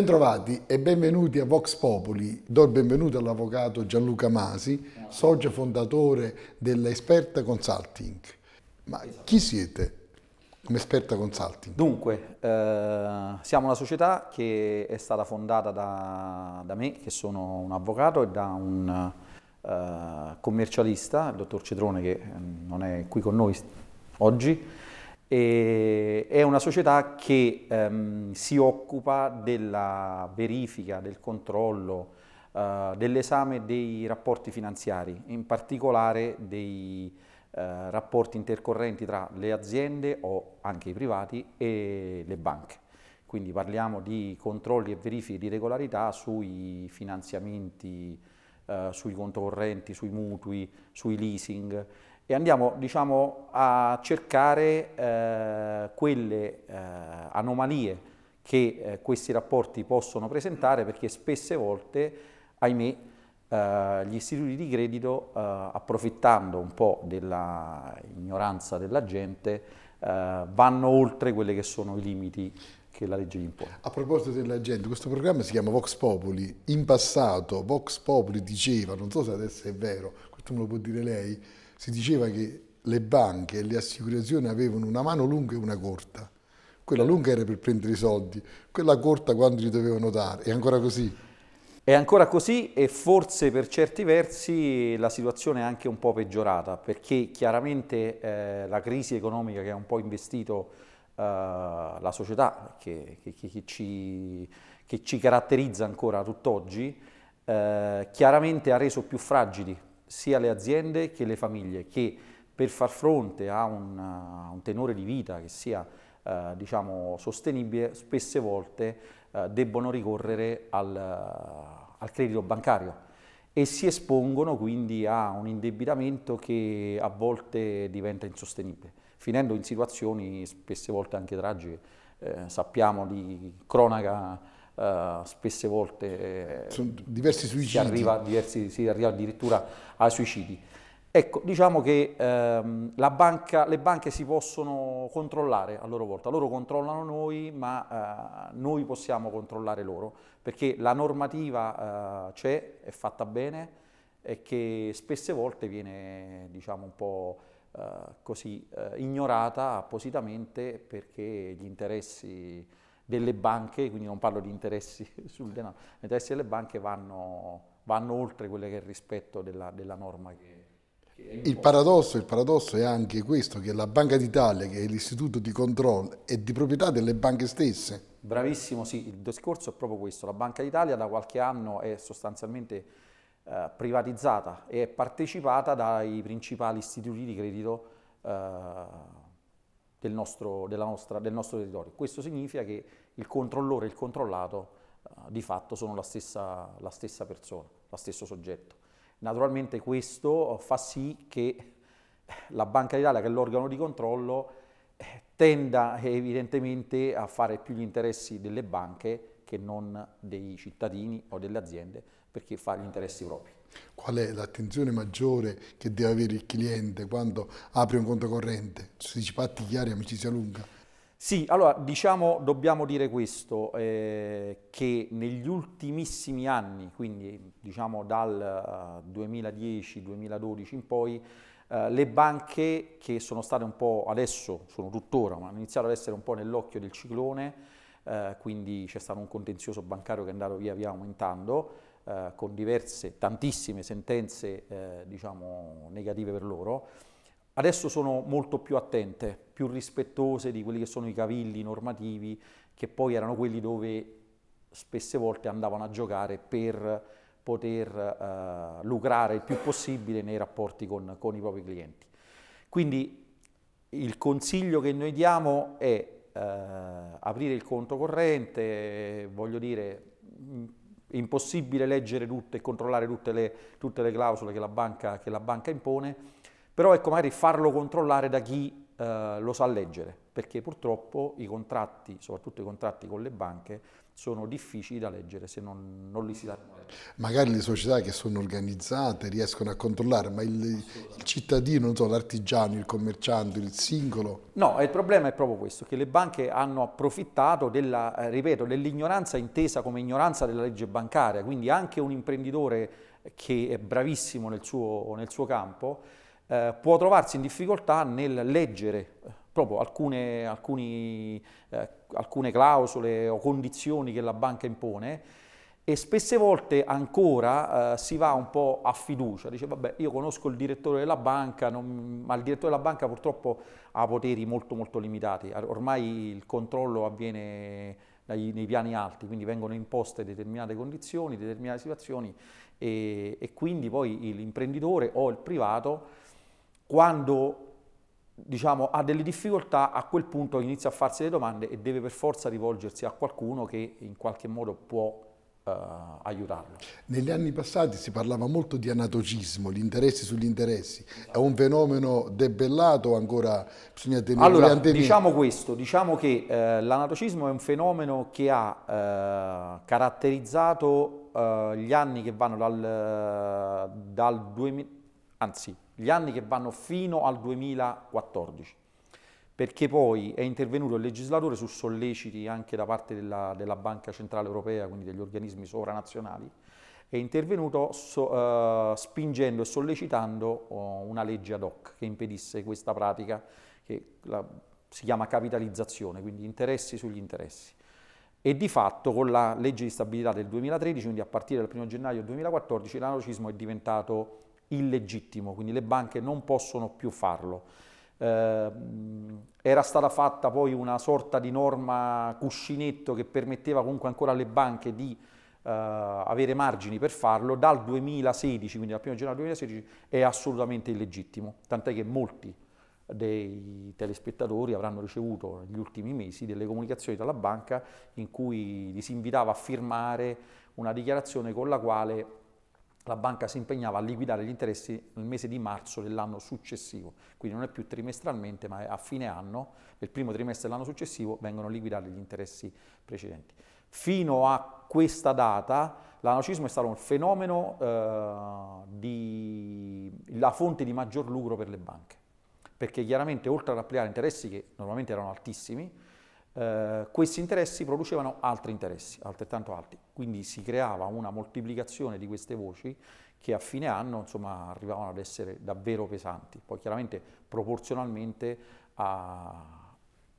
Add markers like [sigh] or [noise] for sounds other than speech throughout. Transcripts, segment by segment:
Bentrovati e benvenuti a Vox Popoli. Do il benvenuto all'avvocato Gianluca Masi, socio fondatore dell'Esperta Consulting. Ma chi siete come Esperta Consulting? Dunque, eh, siamo una società che è stata fondata da, da, me, che sono un avvocato, e da un eh, commercialista, il dottor Cetrone, che eh, non è qui con noi oggi, e è una società che ehm, si occupa della verifica, del controllo, eh, dell'esame dei rapporti finanziari, in particolare dei eh, rapporti intercorrenti tra le aziende o anche i privati e le banche. Quindi parliamo di controlli e verifiche di regolarità sui finanziamenti, eh, sui conto correnti, sui mutui, sui leasing, e andiamo diciamo, a cercare eh, quelle eh, anomalie che eh, questi rapporti possono presentare perché spesse volte, ahimè, eh, gli istituti di credito, eh, approfittando un po' dell'ignoranza della gente, eh, vanno oltre quelli che sono i limiti che la legge impone. A proposito della gente, questo programma si chiama Vox Populi. In passato Vox Populi diceva, non so se adesso è vero, questo me lo può dire lei, si diceva che le banche e le assicurazioni avevano una mano lunga e una corta. Quella lunga era per prendere i soldi, quella corta quando li dovevano dare. È ancora così? È ancora così e forse per certi versi la situazione è anche un po' peggiorata perché chiaramente eh, la crisi economica che ha un po' investito eh, la società, che, che, che, ci, che, ci, caratterizza ancora tutt'oggi, eh, chiaramente ha reso più fragili sia le aziende che le famiglie che per far fronte a un, a un tenore di vita che sia eh, diciamo, sostenibile spesse volte eh, debbono ricorrere al, al credito bancario e si espongono quindi a un indebitamento che a volte diventa insostenibile, finendo in situazioni spesse volte anche tragiche. Eh, sappiamo di cronaca Uh, spesse volte eh, diversi si, arriva, diversi, si arriva, addirittura ai suicidi. Ecco, diciamo che ehm, banca, le banche si possono controllare a loro volta, loro controllano noi, ma eh, noi possiamo controllare loro, perché la normativa eh, c'è, è fatta bene e che spesse volte viene diciamo, un po' eh, così eh, ignorata appositamente perché gli interessi delle banche, quindi non parlo di interessi [laughs] sul denaro, gli interessi delle banche vanno, vanno oltre quello che è il rispetto della, della norma che... Il paradosso, il paradosso, è anche questo, che la Banca d'Italia, che è l'istituto di controllo, è di proprietà delle banche stesse. Bravissimo, sì, il discorso è proprio questo. La Banca d'Italia da qualche anno è sostanzialmente eh, privatizzata e è partecipata dai principali istituti di credito eh, del, nostro, nostra, del nostro territorio. Questo significa che il controllore e il controllato eh, di fatto sono la stessa, la stessa persona, lo stesso soggetto. Naturalmente questo eh, fa sì che eh, la Banca d'Italia, che è l'organo di controllo, tenda evidentemente a fare più gli interessi delle banche che non dei cittadini o delle aziende, perché fa gli interessi propri. Qual è l'attenzione maggiore che deve avere il cliente quando apre un conto corrente? Si dice fatti chiari, amicizia lunga. Sì, allora diciamo, dobbiamo dire questo, eh, che negli ultimissimi anni, quindi diciamo dal 2010-2012 eh, in poi, uh, le banche che sono state un po' adesso, sono tuttora, ma hanno iniziato ad essere un po' nell'occhio del ciclone, uh, quindi c'è stato un contenzioso bancario che è andato via via aumentando, con diverse, tantissime sentenze diciamo, negative per loro, adesso sono molto più attente, più rispettose di quelli che sono i cavilli normativi, che poi erano quelli dove spesse volte andavano a giocare per poter eh, lucrare il più possibile nei rapporti con, con, i propri clienti. Quindi il consiglio che noi diamo è eh, aprire il conto corrente, voglio dire, è mm, impossibile leggere tutte e controllare tutte le, tutte le clausole che la banca, che la banca impone, però ecco magari farlo controllare da chi eh, lo sa leggere, perché purtroppo i contratti, soprattutto i contratti con le banche, sono difficili da leggere se non, non li si dà. Magari le società che sono organizzate riescono a controllare, ma il, il cittadino, so, l'artigiano, il commerciante, il singolo... No, il problema è proprio questo, che le banche hanno approfittato della, eh, ripeto, dell'ignoranza intesa come ignoranza della legge bancaria, quindi anche un imprenditore che è bravissimo nel suo, nel suo campo eh, può trovarsi in difficoltà nel leggere eh, proprio alcune, alcuni, eh, alcune clausole o condizioni che la banca impone e spesse volte ancora eh, si va un po' a fiducia, dice vabbè io conosco il direttore della banca, non, ma il direttore della banca purtroppo ha poteri molto molto limitati, ormai il controllo avviene dai, nei piani alti, quindi vengono imposte determinate condizioni, determinate situazioni e, e quindi poi l'imprenditore o il privato quando diciamo, ha delle difficoltà, a quel punto inizia a farsi le domande e deve per forza rivolgersi a qualcuno che in qualche modo può eh, aiutarlo. Negli anni passati si parlava molto di anatocismo, gli interessi sugli interessi. È un fenomeno debellato ancora bisogna tenere Allora, diciamo questo, diciamo che eh, l'anatocismo è un fenomeno che ha eh, caratterizzato eh, gli anni che vanno dal, eh, dal 2000, anzi gli anni che vanno fino al 2014, perché poi è intervenuto il legislatore su solleciti anche da parte della, della Banca Centrale Europea, quindi degli organismi sovranazionali, è intervenuto so, uh, spingendo e sollecitando uh, una legge ad hoc che impedisse questa pratica che la, si chiama capitalizzazione, quindi interessi sugli interessi. E di fatto con la legge di stabilità del 2013, quindi a partire dal 1 gennaio 2014, l'anarcismo è diventato illegittimo, quindi le banche non possono più farlo. Eh, era stata fatta poi una sorta di norma cuscinetto che permetteva comunque ancora alle banche di eh, avere margini per farlo, dal 2016, quindi dal 1 gennaio 2016, è assolutamente illegittimo, tant'è che molti dei telespettatori avranno ricevuto negli ultimi mesi delle comunicazioni dalla banca in cui li si invitava a firmare una dichiarazione con la quale la banca si impegnava a liquidare gli interessi nel mese di marzo dell'anno successivo, quindi non è più trimestralmente ma è a fine anno, nel primo trimestre dell'anno successivo vengono liquidati gli interessi precedenti. Fino a questa data l'anarcismo è stato un fenomeno, eh, di, la fonte di maggior lucro per le banche, perché chiaramente oltre ad applicare interessi che normalmente erano altissimi, eh, questi interessi producevano altri interessi, altrettanto alti. Quindi si creava una moltiplicazione di queste voci che a fine anno insomma, arrivavano ad essere davvero pesanti. Poi chiaramente proporzionalmente a,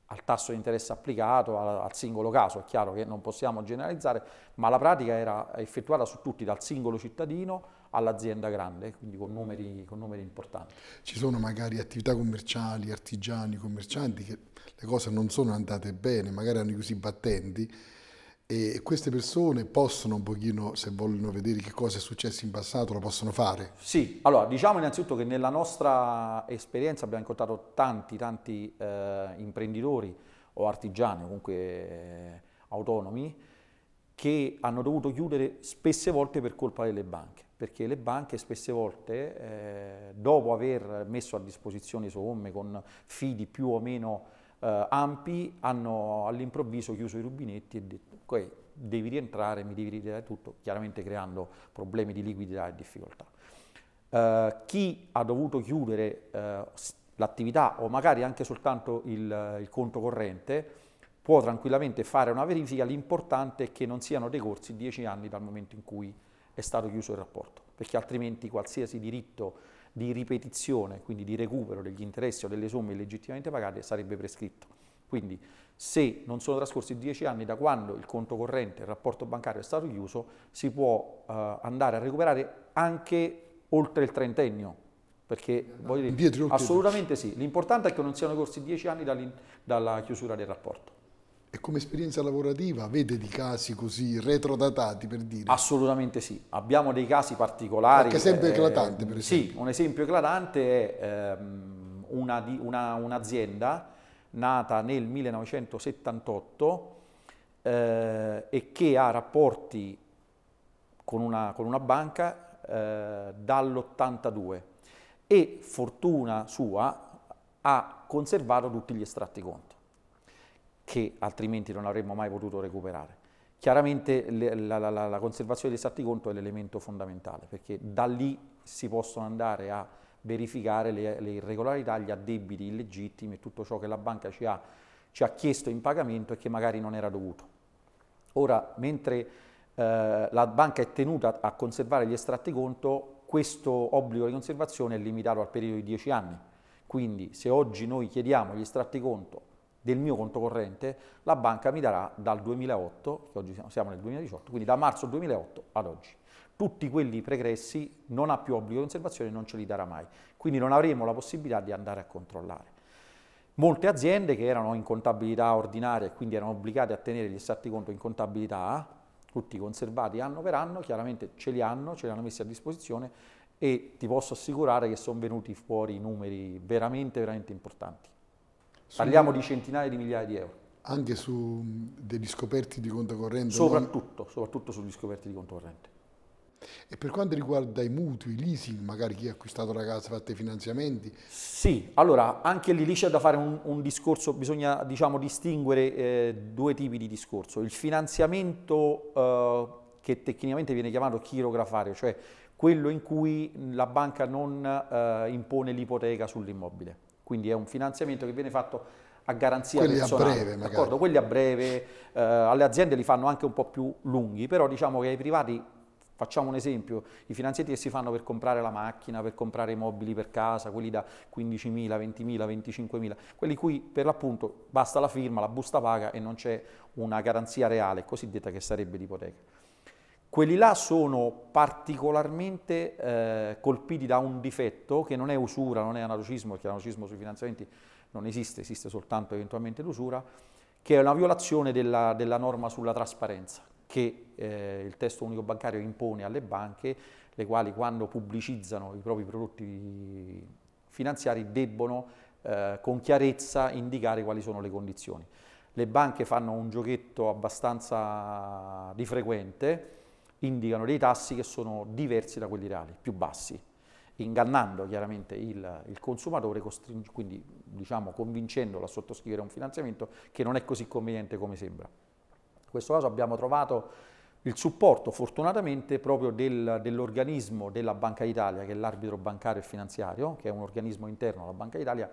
al tasso di interesse applicato al, singolo caso, è chiaro che non possiamo generalizzare, ma la pratica era effettuata su tutti, dal singolo cittadino all'azienda grande, quindi con numeri, con numeri importanti. Ci sono magari attività commerciali, artigiani, commercianti che le cose non sono andate bene, magari hanno chiuso i battenti e queste persone possono un pochino, se vogliono vedere che cosa è successo in passato, lo possono fare? Sì, allora diciamo innanzitutto che nella nostra esperienza abbiamo incontrato tanti, tanti eh, imprenditori o artigiani, comunque eh, autonomi, che hanno dovuto chiudere spesse volte per colpa delle banche, perché le banche spesse volte, eh, dopo aver messo a disposizione somme con fidi più o meno eh, ampi hanno all'improvviso chiuso i rubinetti e detto okay, devi rientrare, mi devi ridare tutto, chiaramente creando problemi di liquidità e difficoltà. Eh, chi ha dovuto chiudere eh, l'attività o magari anche soltanto il, il conto corrente può tranquillamente fare una verifica, l'importante è che non siano decorsi dieci anni dal momento in cui è stato chiuso il rapporto, perché altrimenti qualsiasi diritto di ripetizione, quindi di recupero degli interessi o delle somme illegittimamente pagate, sarebbe prescritto. Quindi se non sono trascorsi dieci anni da quando il conto corrente, il rapporto bancario è stato chiuso, si può eh, andare a recuperare anche oltre il trentennio, perché voglio dire, assolutamente sì. L'importante è che non siano corsi dieci anni dalla chiusura del rapporto. E come esperienza lavorativa avete di casi così retrodatati per dire? Assolutamente sì, abbiamo dei casi particolari. Qualche esempio eh, eclatante per esempio? Sì, un esempio eclatante è ehm, un'azienda una, un nata nel 1978 eh, e che ha rapporti con una, con una banca eh, dall'82 e fortuna sua ha conservato tutti gli estratti conti che altrimenti non avremmo mai potuto recuperare. Chiaramente le, la, la, la, conservazione dei stati conto è l'elemento fondamentale perché da lì si possono andare a verificare le, le irregolarità, gli addebiti illegittimi e tutto ciò che la banca ci ha, ci ha, chiesto in pagamento e che magari non era dovuto. Ora, mentre eh, la banca è tenuta a conservare gli estratti conto, questo obbligo di conservazione è limitato al periodo di 10 anni. Quindi se oggi noi chiediamo gli estratti conto del mio conto corrente la banca mi darà dal 2008, che oggi siamo nel 2018, quindi da marzo 2008 ad oggi. Tutti quelli pregressi non ha più obbligo di conservazione, non ce li darà mai, quindi non avremo la possibilità di andare a controllare. Molte aziende che erano in contabilità ordinaria e quindi erano obbligate a tenere gli stati conto in contabilità, tutti conservati anno per anno, chiaramente ce li hanno, ce li hanno messi a disposizione e ti posso assicurare che sono venuti fuori numeri veramente, veramente importanti. Parliamo di centinaia di migliaia di euro. Anche su mm, degli scoperti di conto corrente? Soprattutto, non... soprattutto sugli scoperti di conto corrente. E per quanto riguarda i mutui, i leasing, magari chi ha acquistato la casa, fatto i finanziamenti? Sì, allora anche lì, lì c'è da fare un, un discorso, bisogna diciamo, distinguere eh, due tipi di discorso. Il finanziamento eh, che tecnicamente viene chiamato chirografario, cioè quello in cui la banca non eh, impone l'ipoteca sull'immobile quindi è un finanziamento che viene fatto a garanzia quelli personale. A breve, d'accordo? quelli a breve, eh, alle aziende li fanno anche un po' più lunghi, però diciamo che ai privati, facciamo un esempio, i finanziamenti che si fanno per comprare la macchina, per comprare i mobili per casa, quelli da 15.000, 20.000, 25.000, quelli cui per l'appunto basta la firma, la busta paga e non c'è una garanzia reale, cosiddetta che sarebbe l'ipoteca. Quelli là sono particolarmente eh, colpiti da un difetto che non è usura, non è analogismo, perché l'analogismo sui finanziamenti non esiste, esiste soltanto eventualmente l'usura, che è una violazione della, della norma sulla trasparenza che eh, il testo unico bancario impone alle banche, le quali quando pubblicizzano i propri prodotti finanziari debbono eh, con chiarezza indicare quali sono le condizioni. Le banche fanno un giochetto abbastanza di frequente, indicano dei tassi che sono diversi da quelli reali, più bassi, ingannando chiaramente il, il consumatore, quindi diciamo, convincendolo a sottoscrivere un finanziamento che non è così conveniente come sembra. In questo caso abbiamo trovato il supporto fortunatamente proprio del, dell'organismo della Banca d'Italia, che è l'arbitro bancario e finanziario, che è un organismo interno alla Banca d'Italia,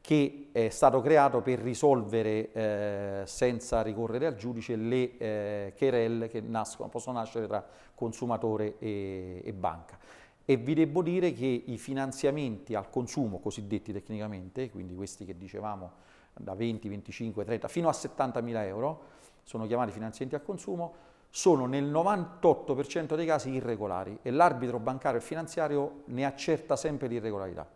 che è stato creato per risolvere eh, senza ricorrere al giudice le eh, querelle che nascono, possono nascere tra consumatore e, e banca. E vi devo dire che i finanziamenti al consumo, cosiddetti tecnicamente, quindi questi che dicevamo da 20, 25, 30, fino a 70 mila euro, sono chiamati finanziamenti al consumo, sono nel 98% dei casi irregolari e l'arbitro bancario e finanziario ne accerta sempre l'irregolarità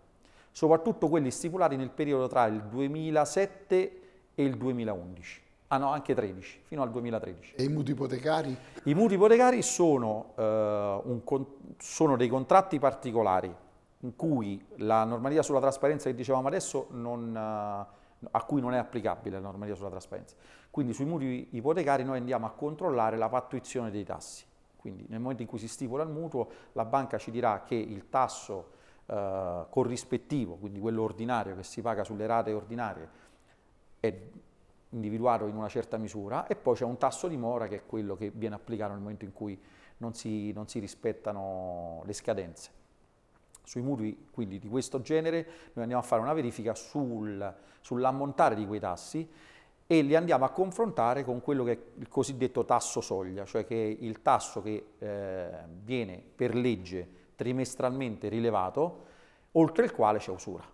soprattutto quelli stipulati nel periodo tra il 2007 e il 2011. Ah no, anche 13, fino al 2013. E i mutui ipotecari? I mutui ipotecari sono, eh, un, sono dei contratti particolari in cui la normativa sulla trasparenza che dicevamo adesso non, eh, a cui non è applicabile la normativa sulla trasparenza. Quindi sui mutui ipotecari noi andiamo a controllare la pattuizione dei tassi. Quindi nel momento in cui si stipula il mutuo la banca ci dirà che il tasso eh, corrispettivo, quindi quello ordinario che si paga sulle rate ordinarie, è individuato in una certa misura e poi c'è un tasso di mora che è quello che viene applicato nel momento in cui non si, non si rispettano le scadenze. Sui mutui quindi di questo genere noi andiamo a fare una verifica sul, sull'ammontare di quei tassi e li andiamo a confrontare con quello che è il cosiddetto tasso soglia, cioè che è il tasso che eh, viene per legge trimestralmente rilevato, oltre il quale c'è usura.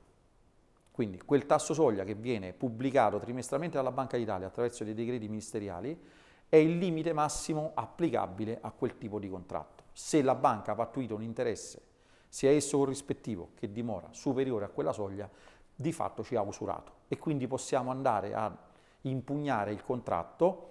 Quindi quel tasso soglia che viene pubblicato trimestralmente dalla Banca d'Italia attraverso dei decreti ministeriali è il limite massimo applicabile a quel tipo di contratto. Se la banca ha pattuito un interesse, sia esso corrispettivo che dimora superiore a quella soglia, di fatto ci ha usurato e quindi possiamo andare a impugnare il contratto.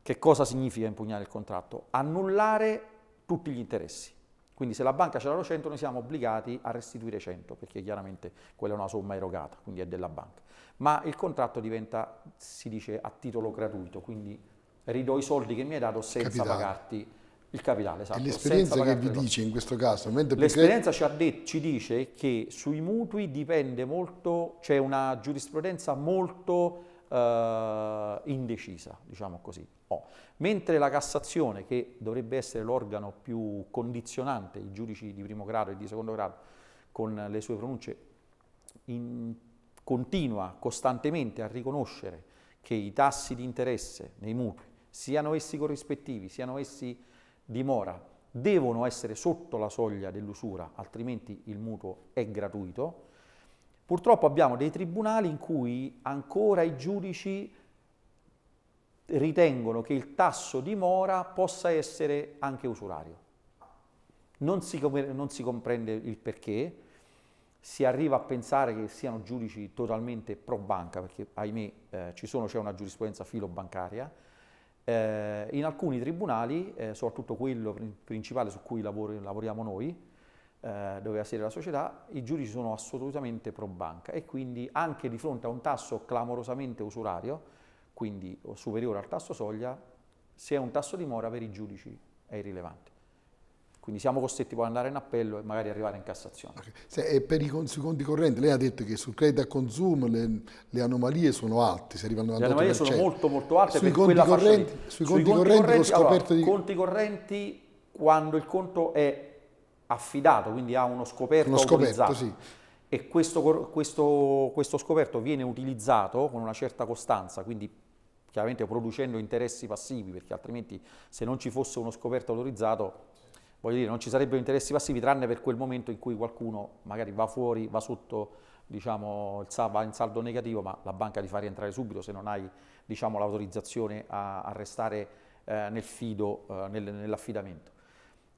Che cosa significa impugnare il contratto? Annullare tutti gli interessi quindi se la banca ce l'ha 100 noi siamo obbligati a restituire 100 perché chiaramente quella è una somma erogata, quindi è della banca. Ma il contratto diventa, si dice, a titolo gratuito, quindi ridò i soldi che mi hai dato senza capitale. pagarti il capitale. Esatto, l'esperienza che vi dice in questo caso? L'esperienza ci, detto, ci dice che sui mutui dipende molto, c'è una giurisprudenza molto eh, indecisa, diciamo così. Oh. Mentre la Cassazione, che dovrebbe essere l'organo più condizionante, i giudici di primo grado e di secondo grado, con le sue pronunce, in, continua costantemente a riconoscere che i tassi di interesse nei mutui, siano essi corrispettivi, siano essi di mora, devono essere sotto la soglia dell'usura, altrimenti il mutuo è gratuito, Purtroppo abbiamo dei tribunali in cui ancora i giudici ritengono che il tasso di mora possa essere anche usurario. Non si, non si comprende il perché, si arriva a pensare che siano giudici totalmente pro banca, perché ahimè eh, ci sono, c'è una giurisprudenza filobancaria, eh, in alcuni tribunali, eh, soprattutto quello principale su cui lavor lavoriamo noi, eh, doveva sedere la società, i giudici sono assolutamente pro banca e quindi anche di fronte a un tasso clamorosamente usurario, quindi superiore al tasso soglia, se è un tasso di mora per i giudici è irrilevante. Quindi siamo costretti poi ad andare in appello e magari arrivare in Cassazione. Se, e per i conti correnti, lei ha detto che sul credito a consumo le, le anomalie sono alte, si arrivano Le anomalie sono molto molto alte sui conti correnti, sui, sui conti, conti correnti, correnti, ho scoperto allora, di... conti correnti quando il conto è affidato, quindi ha uno scoperto, uno scoperto sì. e questo, questo, questo scoperto viene utilizzato con una certa costanza, quindi chiaramente producendo interessi passivi, perché altrimenti se non ci fosse uno scoperto autorizzato voglio dire, non ci sarebbero interessi passivi tranne per quel momento in cui qualcuno magari va fuori, va sotto, diciamo, va in saldo negativo, ma la banca ti fa rientrare subito se non hai, diciamo, l'autorizzazione a, a, restare eh, nel fido, eh, nell'affidamento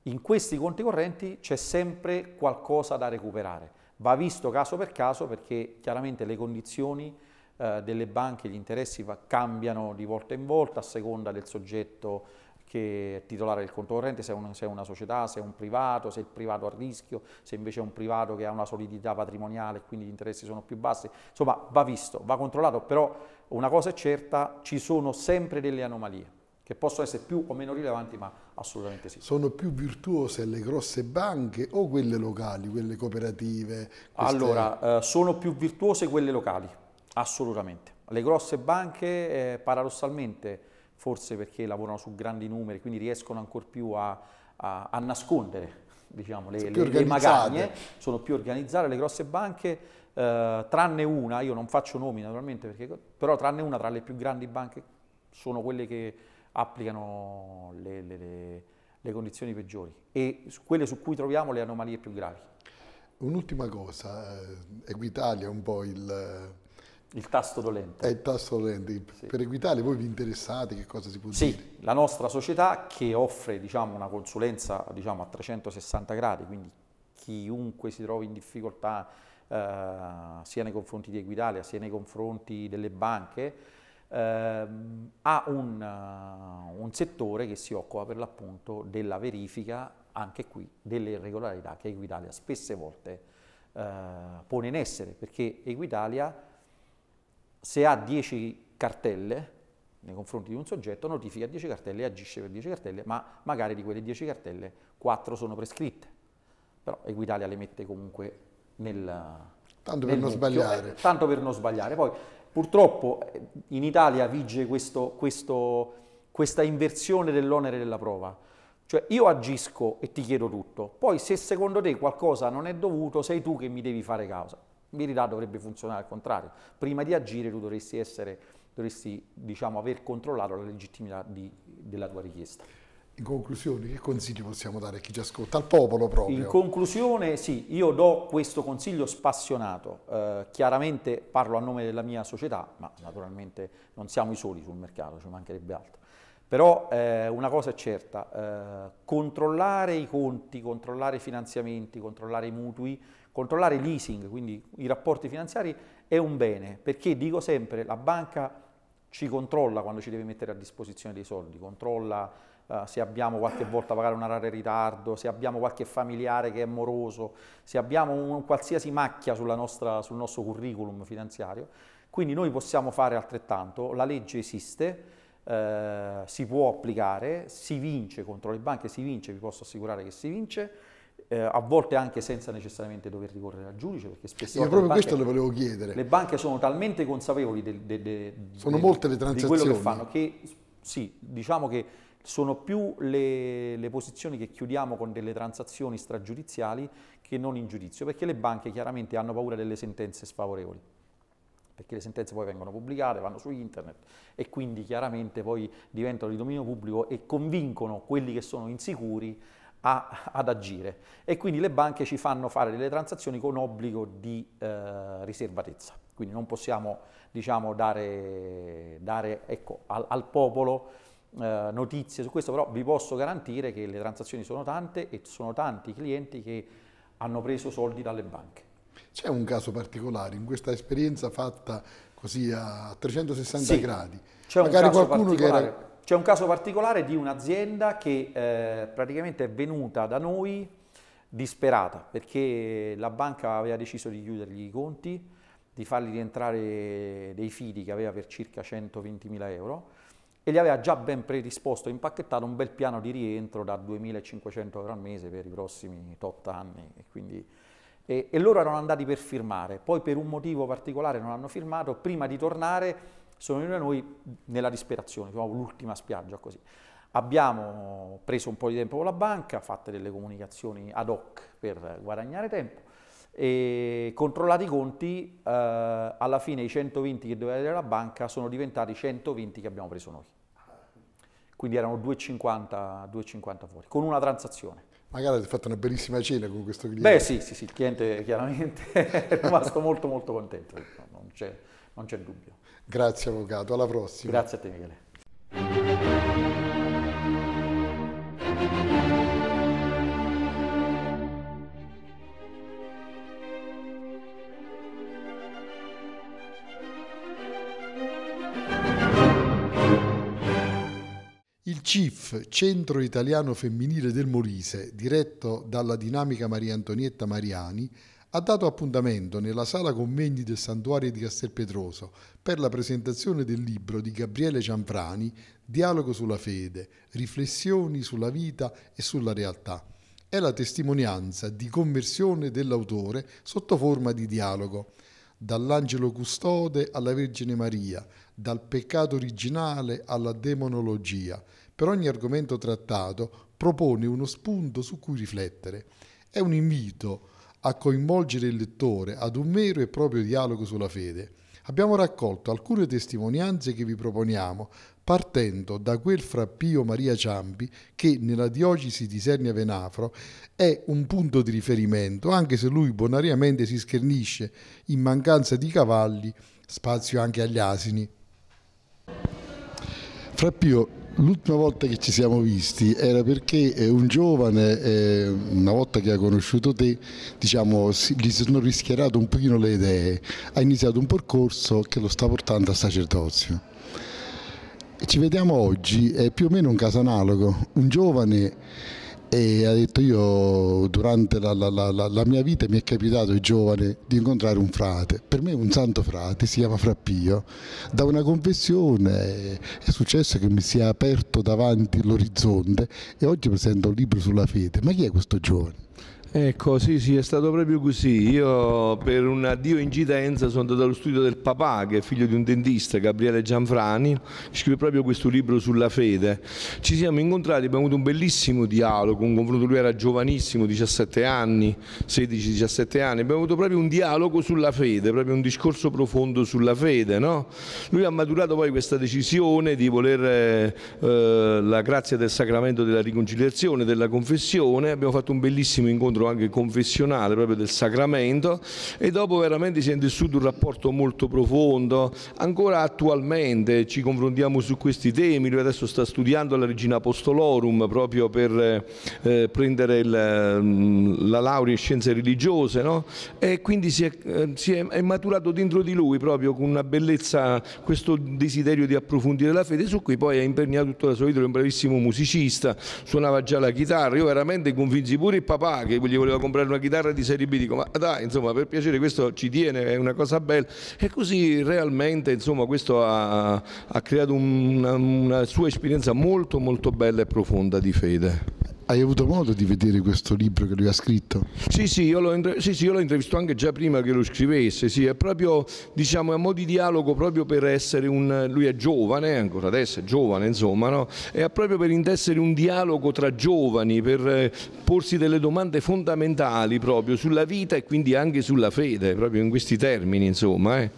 in questi conti correnti c'è sempre qualcosa da recuperare. Va visto caso per caso perché chiaramente le condizioni eh, delle banche, gli interessi va, cambiano di volta in volta a seconda del soggetto che è titolare del conto corrente, se è, un, se è, una società, se è un privato, se è il privato a rischio, se invece è un privato che ha una solidità patrimoniale e quindi gli interessi sono più bassi. Insomma, va visto, va controllato, però una cosa è certa, ci sono sempre delle anomalie che possono essere più o meno rilevanti, ma assolutamente sì. Sono più virtuose le grosse banche o quelle locali, quelle cooperative? Queste... Allora, eh, sono più virtuose quelle locali, assolutamente. Le grosse banche, eh, paradossalmente, forse perché lavorano su grandi numeri, quindi riescono ancora più a, a, a nascondere diciamo, le, le, le, magagne, sono più organizzate. Le grosse banche, eh, tranne una, io non faccio nomi naturalmente, perché, però tranne una tra le più grandi banche sono quelle che applicano le, le, le, le condizioni peggiori e su quelle su cui troviamo le anomalie più gravi. Un'ultima cosa, eh, Equitalia è un po' il... Eh, il tasto dolente. È il tasto dolente. Sì. Per Equitalia voi vi interessate, che cosa si può sì, dire? Sì, la nostra società che offre diciamo, una consulenza diciamo, a 360 gradi, quindi chiunque si trovi in difficoltà eh, sia nei confronti di Equitalia sia nei confronti delle banche, ehm, ha un, uh, un settore che si occupa per l'appunto della verifica, anche qui, delle irregolarità che Equitalia spesse volte eh, pone in essere, perché Equitalia se ha 10 cartelle nei confronti di un soggetto notifica 10 cartelle e agisce per 10 cartelle, ma magari di quelle 10 cartelle 4 sono prescritte, però Equitalia le mette comunque nel Tanto per non mucchio, sbagliare. Eh, tanto per non sbagliare. Poi purtroppo eh, in Italia vige questo, questo, questa inversione dell'onere della prova. Cioè io agisco e ti chiedo tutto, poi se secondo te qualcosa non è dovuto sei tu che mi devi fare causa. In verità dovrebbe funzionare al contrario. Prima di agire tu dovresti, essere, dovresti diciamo, aver controllato la legittimità di, della tua richiesta. In conclusione, che consigli possiamo dare a chi ci ascolta? Al popolo proprio. In conclusione, sì, io do questo consiglio spassionato. Eh, chiaramente parlo a nome della mia società, ma naturalmente non siamo i soli sul mercato, ci mancherebbe altro. Però eh, una cosa è certa, eh, controllare i conti, controllare i finanziamenti, controllare i mutui, controllare leasing, quindi i rapporti finanziari, è un bene, perché dico sempre, la banca ci controlla quando ci deve mettere a disposizione dei soldi, controlla Uh, se abbiamo qualche volta magari un orario in ritardo, se abbiamo qualche familiare che è moroso, se abbiamo un, qualsiasi macchia nostra, sul nostro curriculum finanziario. Quindi noi possiamo fare altrettanto, la legge esiste, eh, si può applicare, si vince contro le banche, si vince, vi posso assicurare che si vince, eh, a volte anche senza necessariamente dover ricorrere al giudice, perché spesso... Io proprio questo le volevo chiedere. Le banche sono talmente consapevoli de, de, de, sono molte le transazioni. di quello che fanno, che sì, diciamo che sono più le, le, posizioni che chiudiamo con delle transazioni stragiudiziali che non in giudizio, perché le banche chiaramente hanno paura delle sentenze sfavorevoli, perché le sentenze poi vengono pubblicate, vanno su internet e quindi chiaramente poi diventano di dominio pubblico e convincono quelli che sono insicuri a, ad agire. E quindi le banche ci fanno fare delle transazioni con obbligo di eh, riservatezza, quindi non possiamo diciamo, dare, dare ecco, al, al popolo eh, notizie su questo, però vi posso garantire che le transazioni sono tante e sono tanti i clienti che hanno preso soldi dalle banche. C'è un caso particolare in questa esperienza fatta così a 360 sì, gradi. C'è un, era... un, caso particolare di un'azienda che eh, praticamente è venuta da noi disperata perché la banca aveva deciso di chiudergli i conti, di fargli rientrare dei fidi che aveva per circa 120.000 euro e gli aveva già ben predisposto e impacchettato un bel piano di rientro da 2.500 euro al mese per i prossimi 8 anni. E, quindi, e, e loro erano andati per firmare, poi per un motivo particolare non hanno firmato, prima di tornare sono venuti da noi nella disperazione, diciamo, l'ultima spiaggia così. Abbiamo preso un po' di tempo con la banca, fatte delle comunicazioni ad hoc per guadagnare tempo e controllati i conti, eh, alla fine i 120 che doveva avere la banca sono diventati 120 che abbiamo preso noi quindi erano 2,50, 2,50 fuori, con una transazione. Magari avete fatto una bellissima cena con questo cliente. Beh sì, sì, sì il cliente chiaramente [laughs] è rimasto molto molto contento, non c'è, dubbio. Grazie Avvocato, alla prossima. Grazie a te Michele. CIF, Centro Italiano Femminile del Molise, diretto dalla dinamica Maria Antonietta Mariani, ha dato appuntamento nella sala convegni del Santuario di Castelpetroso per la presentazione del libro di Gabriele Cianfrani Dialogo sulla fede, riflessioni sulla vita e sulla realtà. È la testimonianza di conversione dell'autore sotto forma di dialogo dall'angelo custode alla Vergine Maria, dal peccato originale alla demonologia, per ogni argomento trattato propone uno spunto su cui riflettere. È un invito a coinvolgere il lettore ad un vero e proprio dialogo sulla fede. Abbiamo raccolto alcune testimonianze che vi proponiamo partendo da quel fra Pio Maria Ciampi che nella diocesi di Sernia Venafro è un punto di riferimento, anche se lui bonariamente si schernisce in mancanza di cavalli, spazio anche agli asini. Fra Pio L'ultima volta che ci siamo visti era perché eh, un giovane, eh, una volta che ha conosciuto te, diciamo, gli sono rischierato un pochino le idee, ha iniziato un percorso che lo sta portando al sacerdozio. Ci vediamo oggi, è più o meno un caso analogo, un giovane e ha detto io durante la, la, la, la, mia vita mi è capitato giovane di incontrare un frate, per me un santo frate, si chiama Frappio, da una confessione è successo che mi si è aperto davanti l'orizzonte e oggi presenta un libro sulla fede, ma chi è questo giovane? Ecco, sì, sì, è stato proprio così. Io per un addio incidenza sono andato allo studio del papà, che è figlio di un dentista, Gabriele Gianfrani, che scrive proprio questo libro sulla fede. Ci siamo incontrati, abbiamo avuto un bellissimo dialogo, un confronto, lui era giovanissimo, 17 anni, 16-17 anni, abbiamo avuto proprio un dialogo sulla fede, proprio un discorso profondo sulla fede. No? Lui ha maturato poi questa decisione di voler eh, eh la grazia del sacramento della riconciliazione, della confessione, abbiamo fatto un bellissimo incontro incontro anche confessionale proprio del sacramento e dopo veramente si è vissuto un rapporto molto profondo, ancora attualmente ci confrontiamo su questi temi, lui adesso sta studiando la Regina Apostolorum proprio per eh, prendere il, mm, la laurea in scienze religiose no? e quindi si, è, eh, si è, è maturato dentro di lui proprio con una bellezza questo desiderio di approfondire la fede su cui poi ha impegnato tutta la sua vita, era un bravissimo musicista, suonava già la chitarra, io veramente convinsi pure il papà che gli voleva comprare una chitarra di serie B, dico ma dai, insomma, per piacere questo ci tiene, è una cosa bella. E così realmente, insomma, questo ha, ha creato una, una sua esperienza molto molto bella e profonda di fede. Hai avuto modo di vedere questo libro che lui ha scritto? Sì, sì, io l'ho, sì, sì, intervistato anche già prima che lo scrivesse, sì, è proprio, diciamo, a mo' di dialogo proprio per essere un, lui è giovane, ancora adesso è giovane, insomma, no? È proprio per intessere un dialogo tra giovani, per eh, porsi delle domande fondamentali proprio sulla vita e quindi anche sulla fede, proprio in questi termini, insomma, eh.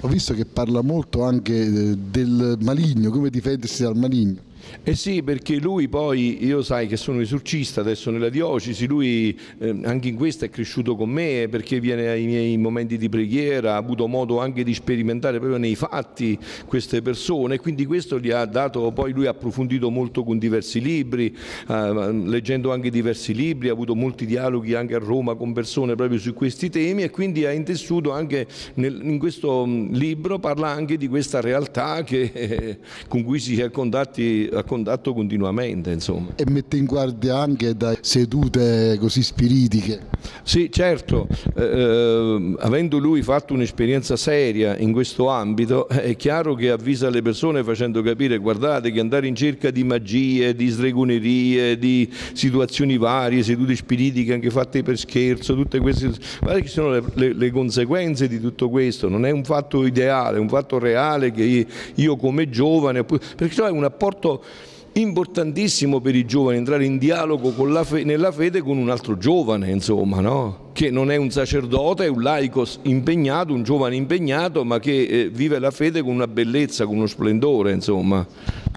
Ho visto che parla molto anche eh, del maligno, come difendersi dal maligno. Eh sì, perché lui poi, io sai che sono esorcista adesso nella diocesi, lui eh, anche in questa è cresciuto con me eh, perché viene ai miei momenti di preghiera, ha avuto modo anche di sperimentare proprio nei fatti queste persone, quindi questo gli ha dato, poi lui ha approfondito molto con diversi libri, eh, leggendo anche diversi libri, ha avuto molti dialoghi anche a Roma con persone proprio su questi temi e quindi ha intessuto anche nel, in questo libro, parla anche di questa realtà che, eh, [laughs] con cui si è contatti a contatto continuamente. Insomma. E mette in guardia anche da sedute così spiritiche. Sì, certo, eh, ehm, avendo lui fatto un'esperienza seria in questo ambito, eh, è chiaro che avvisa le persone facendo capire, guardate che andare in cerca di magie, di stregonerie, di situazioni varie, sedute spiritiche anche fatte per scherzo, tutte queste, guardate che sono le, le, le conseguenze di tutto questo, non è un fatto ideale, è un fatto reale che io come giovane, perché cioè, un apporto importantissimo per i giovani entrare in dialogo fe nella fede con un altro giovane, insomma, no? che non è un sacerdote, è un laico impegnato, un giovane impegnato, ma che eh, vive la fede con una bellezza, con uno splendore, insomma.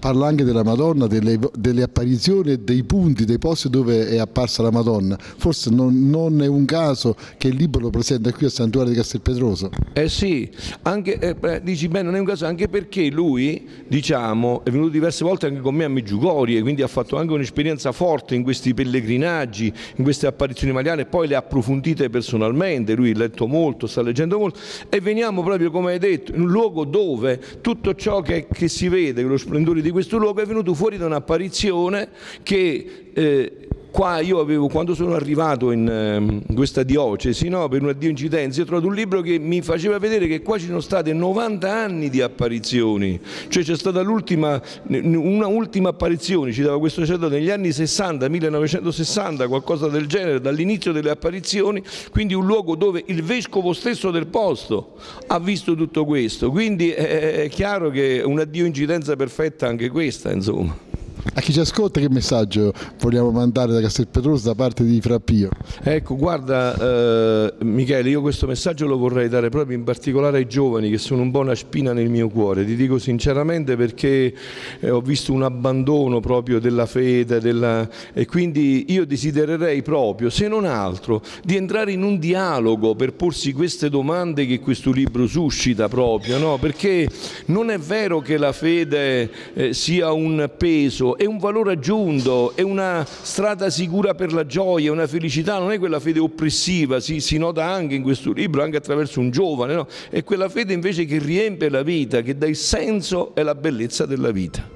Parla anche della Madonna, delle, delle apparizioni e dei punti, dei posti dove è apparsa la Madonna. Forse non, non, è un caso che il libro lo presenta qui al santuario di Castelpetroso. Eh sì, anche, eh, dici bene, non è un caso, anche perché lui, diciamo, è venuto diverse volte anche con me a Meggiugorie, quindi ha fatto anche un'esperienza forte in questi pellegrinaggi, in queste apparizioni mariane, poi le ha approfondite sentite personalmente, lui ha letto molto, sta leggendo molto, e veniamo proprio, come hai detto, in un luogo dove tutto ciò che, che si vede, lo splendore di questo luogo, è venuto fuori da un'apparizione che... Eh, qua io avevo, quando sono arrivato in, ehm, in questa diocesi, no, per una coincidenza, ho trovato un libro che mi faceva vedere che qua ci sono state 90 anni di apparizioni, cioè c'è stata l'ultima, un'ultima apparizione, ci dava questo sacerdote negli anni 60, 1960, qualcosa del genere, dall'inizio delle apparizioni, quindi un luogo dove il vescovo stesso del posto ha visto tutto questo, quindi è chiaro che una coincidenza perfetta anche questa, insomma. A chi ci ascolta che messaggio vogliamo mandare da Castelpetroso da parte di Frappio? Ecco, guarda eh, Michele, io questo messaggio lo vorrei dare proprio in particolare ai giovani che sono un po' una spina nel mio cuore, ti dico sinceramente perché eh, ho visto un abbandono proprio della fede della... e quindi io desidererei proprio, se non altro, di entrare in un dialogo per porsi queste domande che questo libro suscita proprio, no? perché non è vero che la fede eh, sia un peso, è un valore aggiunto, è una strada sicura per la gioia, una felicità, non è quella fede oppressiva, si, si nota anche in questo libro, anche attraverso un giovane, no? è quella fede invece che riempie la vita, che dà il senso e la bellezza della vita.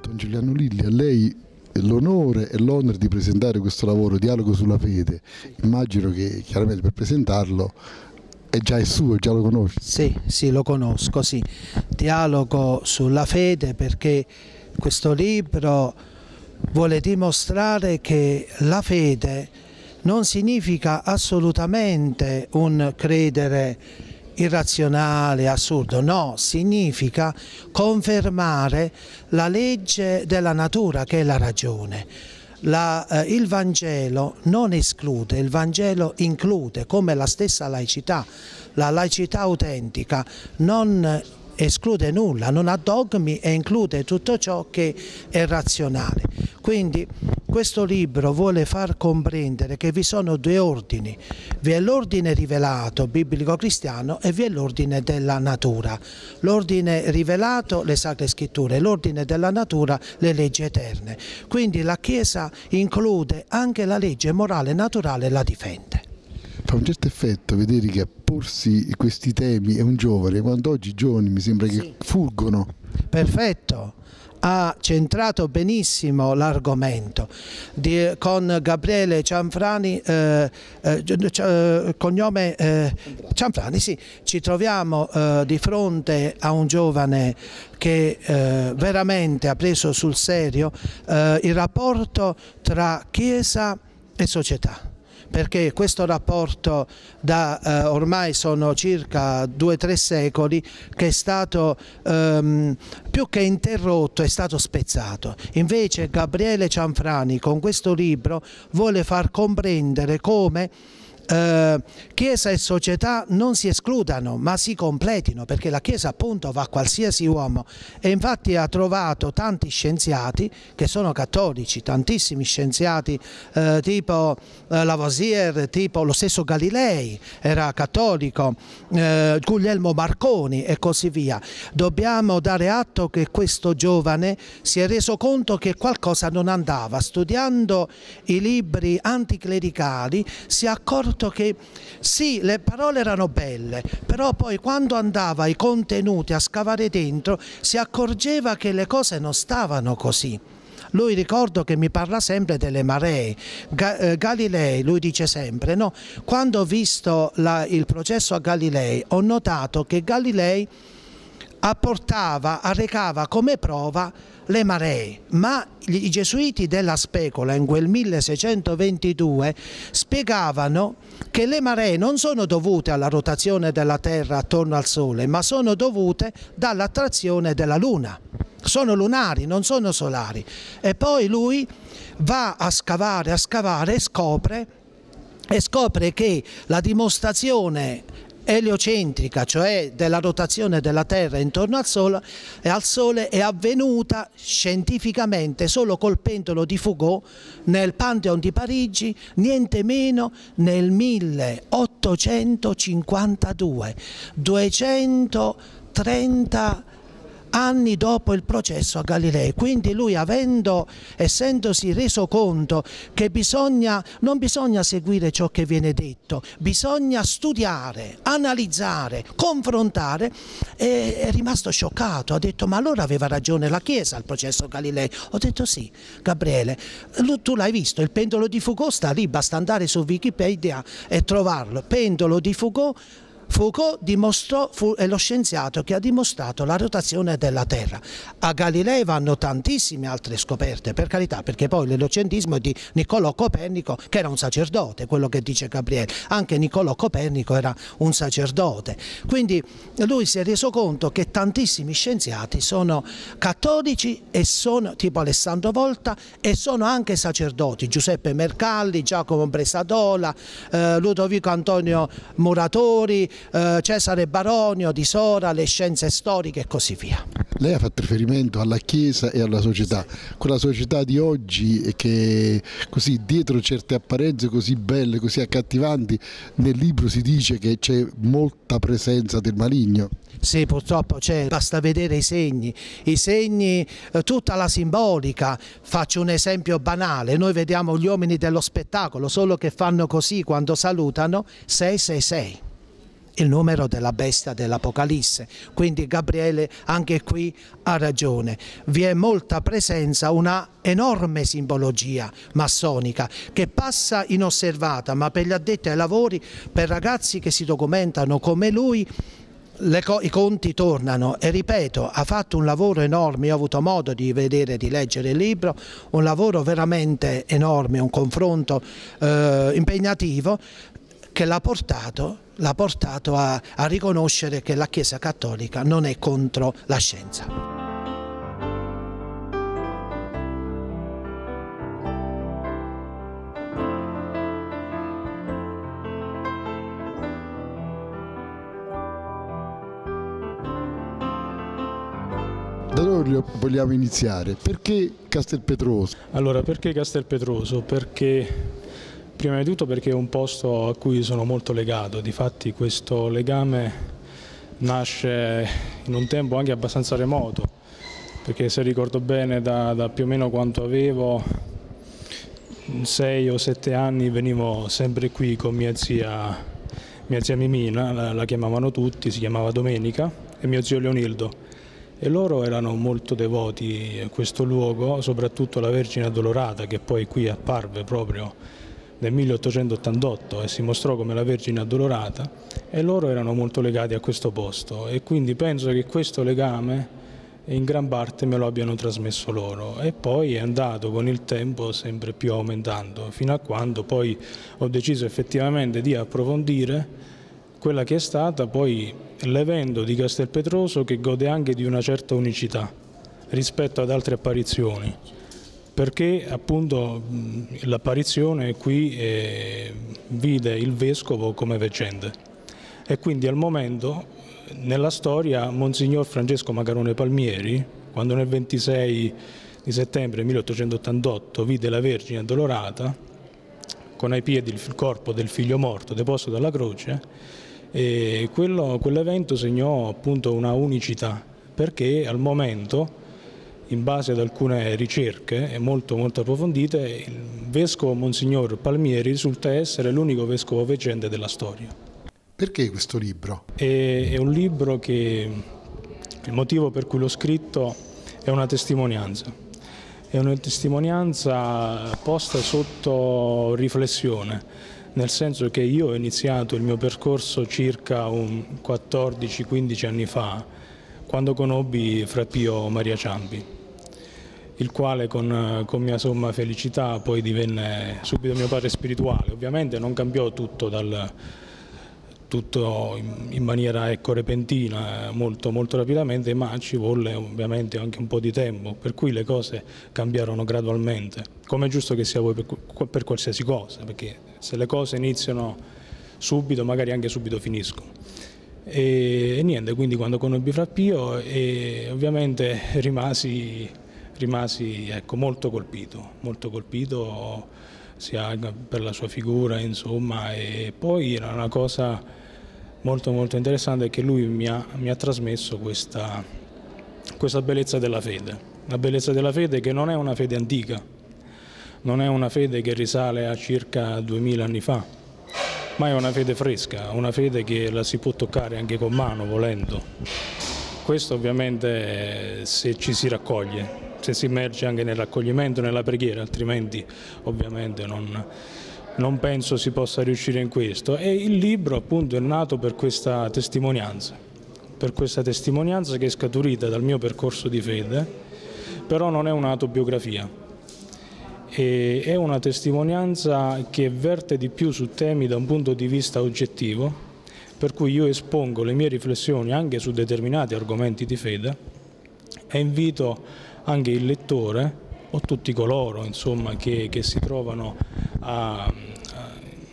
Don Giuliano Lilli, a lei l'onore e l'onere di presentare questo lavoro, Dialogo sulla fede. Immagino che chiaramente per presentarlo è già il suo, già lo conosci. Sì, sì, lo conosco, sì. Dialogo sulla fede perché questo libro vuole dimostrare che la fede non significa assolutamente un credere irrazionale, assurdo, no, significa confermare la legge della natura che è la ragione. La, eh, il Vangelo non esclude, il Vangelo include come la stessa laicità, la laicità autentica non esclude nulla, non ha dogmi e include tutto ciò che è razionale. Quindi questo libro vuole far comprendere che vi sono due ordini, vi è l'ordine rivelato biblico-cristiano e vi è l'ordine della natura. L'ordine rivelato le sacre scritture, l'ordine della natura le leggi eterne. Quindi la Chiesa include anche la legge morale e naturale e la difende fa un certo effetto vedere che porsi questi temi è un giovane, quando oggi i giovani mi sembra che sì. fuggono. Perfetto, ha centrato benissimo l'argomento con Gabriele Cianfrani, eh, eh, eh, cognome eh, Cianfrani, sì, ci troviamo eh, di fronte a un giovane che eh, veramente ha preso sul serio il rapporto tra Chiesa e società perché questo rapporto da eh, ormai sono circa due o tre secoli che è stato ehm, più che interrotto, è stato spezzato. Invece Gabriele Cianfrani con questo libro vuole far comprendere come eh, chiesa e società non si escludano ma si completino perché la Chiesa appunto va a qualsiasi uomo e infatti ha trovato tanti scienziati che sono cattolici, tantissimi scienziati eh, tipo eh, Lavoisier, tipo lo stesso Galilei era cattolico, eh, Guglielmo Marconi e così via. Dobbiamo dare atto che questo giovane si è reso conto che qualcosa non andava, studiando i libri anticlericali si è accorto accorto che sì, le parole erano belle, però poi quando andava ai contenuti a scavare dentro si accorgeva che le cose non stavano così. Lui ricordo che mi parla sempre delle maree. Eh, Galilei, lui dice sempre, no, quando ho visto la, il processo a Galilei ho notato che Galilei apportava, arrecava come prova le maree, ma i gesuiti della Specola in quel 1622 spiegavano che le maree non sono dovute alla rotazione della Terra attorno al Sole, ma sono dovute dall'attrazione della Luna. Sono lunari, non sono solari. E poi lui va a scavare, a scavare e scopre, e scopre che la dimostrazione eliocentrica, cioè della rotazione della Terra intorno al Sole, al Sole è avvenuta scientificamente solo col pentolo di Foucault nel Pantheon di Parigi, niente meno nel 1852, 230 anni dopo il processo a Galilei. Quindi lui avendo, essendosi reso conto che bisogna, non bisogna seguire ciò che viene detto, bisogna studiare, analizzare, confrontare, è rimasto scioccato, ha detto ma allora aveva ragione la Chiesa al processo Galilei. Ho detto sì, Gabriele, tu l'hai visto, il pendolo di Foucault sta lì, basta andare su Wikipedia e trovarlo. Pendolo di Foucault Foucault dimostrò, fu, è lo scienziato che ha dimostrato la rotazione della Terra. A Galilei vanno tantissime altre scoperte, per carità, perché poi l'elocentismo è di Niccolò Copernico, che era un sacerdote, quello che dice Gabriele. Anche Niccolò Copernico era un sacerdote. Quindi lui si è reso conto che tantissimi scienziati sono cattolici e sono, tipo Alessandro Volta, e sono anche sacerdoti. Giuseppe Mercalli, Giacomo Bresadola, eh, Ludovico Antonio Muratori, eh, Cesare Baronio, di Sora, le scienze storiche e così via. Lei ha fatto riferimento alla Chiesa e alla società, quella società di oggi che così dietro certe apparenze così belle, così accattivanti, nel libro si dice che c'è molta presenza del maligno. Sì, purtroppo c'è, basta vedere i segni, i segni, eh, tutta la simbolica, faccio un esempio banale, noi vediamo gli uomini dello spettacolo, solo che fanno così quando salutano, 666 il numero della bestia dell'Apocalisse. Quindi Gabriele anche qui ha ragione. Vi è molta presenza, una enorme simbologia massonica che passa inosservata, ma per gli addetti ai lavori, per ragazzi che si documentano come lui, Co i conti tornano e ripeto ha fatto un lavoro enorme, io ho avuto modo di vedere, di leggere il libro, un lavoro veramente enorme, un confronto eh, impegnativo che l'ha portato l'ha portato a, a riconoscere che la Chiesa Cattolica non è contro la scienza. Da dove vogliamo iniziare? Perché Castelpetroso? Allora, perché Castelpetroso? Perché Prima di tutto perché è un posto a cui sono molto legato, difatti questo legame nasce in un tempo anche abbastanza remoto, perché se ricordo bene da, da più o meno quanto avevo 6 o 7 anni venivo sempre qui con mia zia, mia zia Mimina, la, la chiamavano tutti, si chiamava Domenica, e mio zio Leonildo e loro erano molto devoti a questo luogo, soprattutto la Vergine Addolorata che poi qui apparve proprio del 1888 e si mostrò come la Vergine addolorata e loro erano molto legati a questo posto e quindi penso che questo legame in gran parte me lo abbiano trasmesso loro e poi è andato con il tempo sempre più aumentando fino a quando poi ho deciso effettivamente di approfondire quella che è stata poi l'evento di Castelpetroso che gode anche di una certa unicità rispetto ad altre apparizioni perché appunto l'apparizione qui eh, vide il Vescovo come veggente e quindi al momento nella storia Monsignor Francesco Macarone Palmieri, quando nel 26 di settembre 1888 vide la Vergine addolorata con ai piedi il corpo del figlio morto deposto dalla croce, quell'evento segnò appunto una unicità perché al momento in base ad alcune ricerche molto, molto approfondite, il vescovo Monsignor Palmieri risulta essere l'unico vescovo veggente della storia. Perché questo libro? È, è un libro che il motivo per cui l'ho scritto è una testimonianza. È una testimonianza posta sotto riflessione nel senso che io ho iniziato il mio percorso circa 14-15 anni fa, quando conobbi Fra Maria Ciampi il quale con, con, mia somma felicità poi divenne subito mio padre spirituale. Ovviamente non cambiò tutto, dal, tutto in, in, maniera ecco, repentina, eh, molto, molto rapidamente, ma ci volle ovviamente anche un po' di tempo, per cui le cose cambiarono gradualmente, come è giusto che sia poi per, per qualsiasi cosa, perché se le cose iniziano subito, magari anche subito finiscono. E, e niente, quindi quando conobbi Frappio e ovviamente rimasi rimasi ecco, molto colpito, molto colpito sia per la sua figura insomma e poi era una cosa molto molto interessante che lui mi ha, mi ha trasmesso questa, questa bellezza della fede, la bellezza della fede che non è una fede antica, non è una fede che risale a circa 2000 anni fa, ma è una fede fresca, una fede che la si può toccare anche con mano volendo. Questo ovviamente se ci si raccoglie, se si immerge anche nel raccoglimento, nella preghiera, altrimenti ovviamente non, non penso si possa riuscire in questo. E il libro appunto è nato per questa testimonianza, per questa testimonianza che è scaturita dal mio percorso di fede, però non è un'autobiografia. è una testimonianza che verte di più su temi da un punto di vista oggettivo, per cui io espongo le mie riflessioni anche su determinati argomenti di fede e invito anche il lettore o tutti coloro insomma, che, che, si trovano a, a,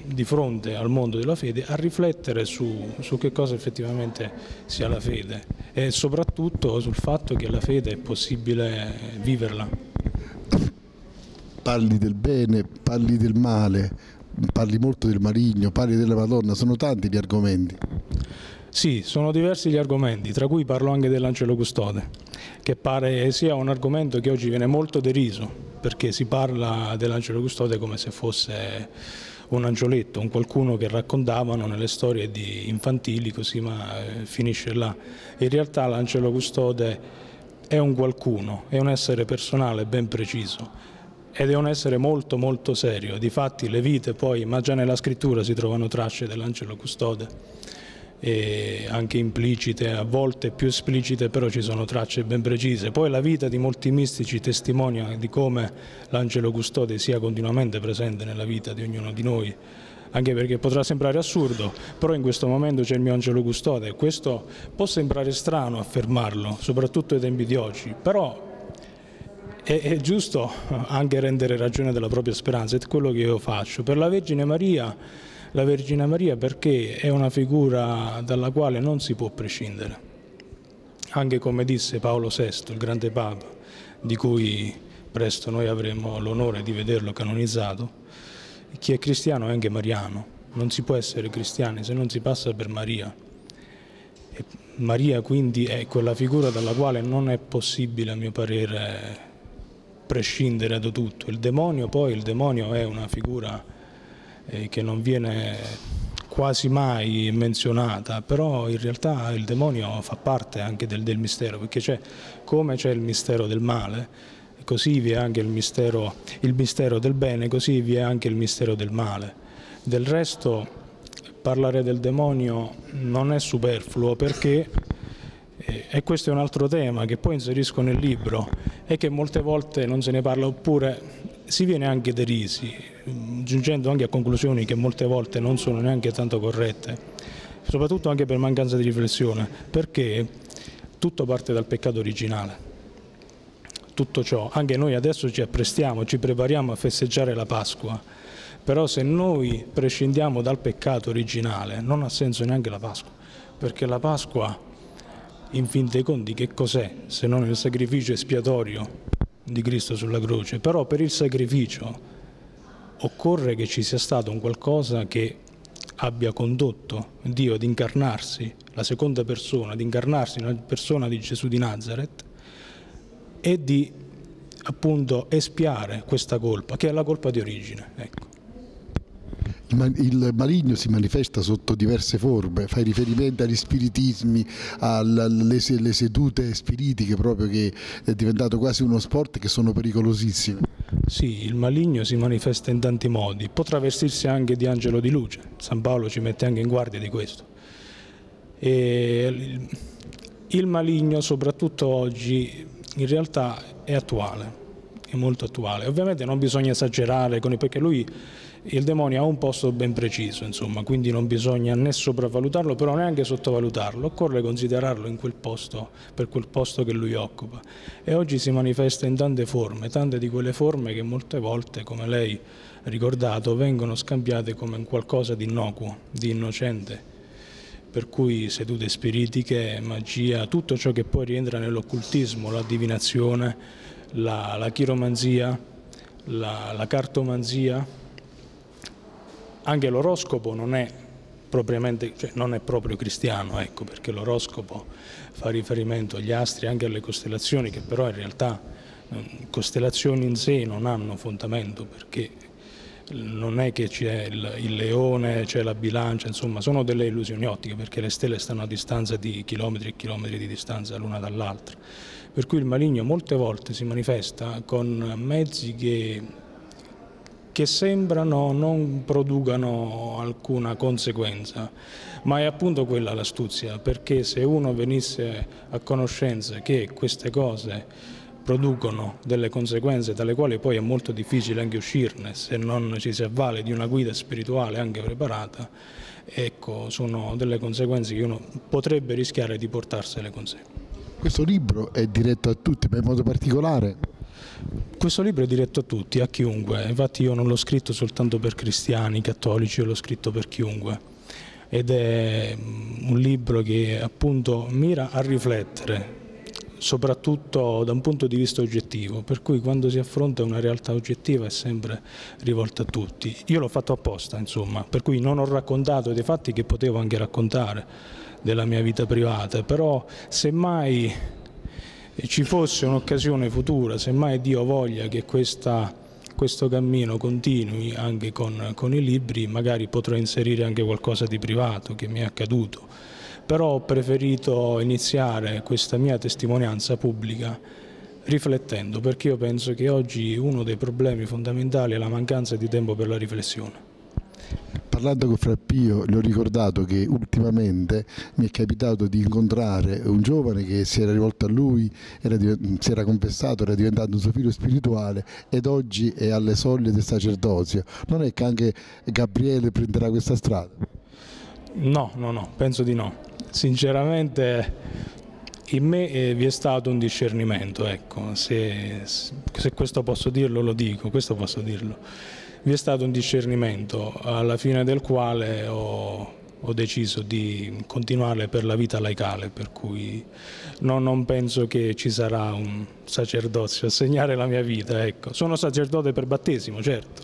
di fronte al mondo della fede a riflettere su, su, che cosa effettivamente sia la fede e soprattutto sul fatto che la fede è possibile viverla. Parli del bene, parli del male, parli molto del marigno, parli della Madonna, sono tanti gli argomenti. Sì, sono diversi gli argomenti, tra cui parlo anche dell'Angelo Custode, che pare sia un argomento che oggi viene molto deriso, perché si parla dell'Angelo Custode come se fosse un angioletto, un qualcuno che raccontavano nelle storie infantili, così ma eh, finisce là. In realtà l'Angelo Custode è un qualcuno, è un essere personale ben preciso ed è un essere molto molto serio, difatti le vite poi, ma già nella scrittura si trovano tracce dell'Angelo Custode anche implicite, a volte più esplicite, però ci sono tracce ben precise. Poi la vita di molti mistici testimonia di come l'angelo custode sia continuamente presente nella vita di ognuno di noi anche perché potrà sembrare assurdo, però in questo momento c'è il mio angelo custode. Questo può sembrare strano affermarlo, soprattutto ai tempi di oggi, però è, è, giusto anche rendere ragione della propria speranza, è quello che io faccio. Per la Vergine Maria la Vergine Maria perché è una figura dalla quale non si può prescindere. Anche come disse Paolo VI, il grande Papa, di cui presto noi avremo l'onore di vederlo canonizzato, chi è cristiano è anche mariano, non si può essere cristiani se non si passa per Maria. E Maria quindi è quella figura dalla quale non è possibile, a mio parere, prescindere da tutto. Il demonio poi, il demonio è una figura eh, che non viene quasi mai menzionata, però in realtà il demonio fa parte anche del, del mistero, perché c'è, come c'è il mistero del male, così vi è anche il mistero, il mistero del bene, così vi è anche il mistero del male. Del resto parlare del demonio non è superfluo perché eh, e questo è un altro tema che poi inserisco nel libro e che molte volte non se ne parla oppure si viene anche derisi, giungendo anche a conclusioni che molte volte non sono neanche tanto corrette, soprattutto anche per mancanza di riflessione, perché tutto parte dal peccato originale. Tutto ciò, anche noi adesso ci apprestiamo, ci prepariamo a festeggiare la Pasqua, però se noi prescindiamo dal peccato originale non ha senso neanche la Pasqua, perché la Pasqua in fin dei conti che cos'è se non il sacrificio espiatorio di Cristo sulla croce, però per il sacrificio occorre che ci sia stato un qualcosa che abbia condotto Dio ad incarnarsi, la seconda persona, ad incarnarsi nella persona di Gesù di Nazareth e di appunto espiare questa colpa, che è la colpa di origine. Ecco il maligno si manifesta sotto diverse forme, fai riferimento agli spiritismi, alle sedute spiritiche proprio che è diventato quasi uno sport che sono pericolosissime. Sì, il maligno si manifesta in tanti modi, può travestirsi anche di angelo di luce, San Paolo ci mette anche in guardia di questo. E il maligno soprattutto oggi in realtà è attuale, è molto attuale, ovviamente non bisogna esagerare con il, perché lui il demonio ha un posto ben preciso, insomma, quindi non bisogna né sopravvalutarlo, però neanche sottovalutarlo, occorre considerarlo quel posto, per quel posto che lui occupa. E oggi si manifesta in tante forme, tante di quelle forme che molte volte, come lei ha ricordato, vengono scambiate come qualcosa di innocuo, di innocente, per cui sedute spiritiche, magia, tutto ciò che poi rientra nell'occultismo, la divinazione, la, la chiromanzia, la, la cartomanzia, anche l'oroscopo non è propriamente, cioè non è proprio cristiano, ecco, perché l'oroscopo fa riferimento agli astri, anche alle costellazioni, che però in realtà eh, costellazioni in sé non hanno fondamento, perché non è che c'è il, il, leone, c'è la bilancia, insomma sono delle illusioni ottiche perché le stelle stanno a distanza di chilometri e chilometri di distanza l'una dall'altra. Per cui il maligno molte volte si manifesta con mezzi che che sembrano non producano alcuna conseguenza, ma è appunto quella l'astuzia, perché se uno venisse a conoscenza che queste cose producono delle conseguenze dalle quali poi è molto difficile anche uscirne se non ci si avvale di una guida spirituale anche preparata, ecco, sono delle conseguenze che uno potrebbe rischiare di portarsele con sé. Questo libro è diretto a tutti, ma in modo particolare? Questo libro è diretto a tutti, a chiunque, infatti io non l'ho scritto soltanto per cristiani, cattolici, l'ho scritto per chiunque ed è mm, un libro che appunto mira a riflettere soprattutto da un punto di vista oggettivo, per cui quando si affronta una realtà oggettiva è sempre rivolta a tutti. Io l'ho fatto apposta, insomma, per cui non ho raccontato dei fatti che potevo anche raccontare della mia vita privata, però semmai ci fosse un'occasione futura, semmai Dio voglia che questa, questo cammino continui anche con, con, i libri, magari potrò inserire anche qualcosa di privato che mi è accaduto, però ho preferito iniziare questa mia testimonianza pubblica riflettendo, perché io penso che oggi uno dei problemi fondamentali è la mancanza di tempo per la riflessione. Parlando con Frappio, le ho ricordato che ultimamente mi è capitato di incontrare un giovane che si era rivolto a lui, era, si era confessato, era diventato un suo figlio spirituale ed oggi è alle soglie del sacerdozio. Non è che anche Gabriele prenderà questa strada? No, no, no, penso di no. Sinceramente in me eh, vi è stato un discernimento, ecco, se, se questo posso dirlo lo dico, questo posso dirlo vi è stato un discernimento alla fine del quale ho, ho deciso di continuare per la vita laicale, per cui no, non penso che ci sarà un sacerdozio a segnare la mia vita. Ecco. Sono sacerdote per battesimo, certo,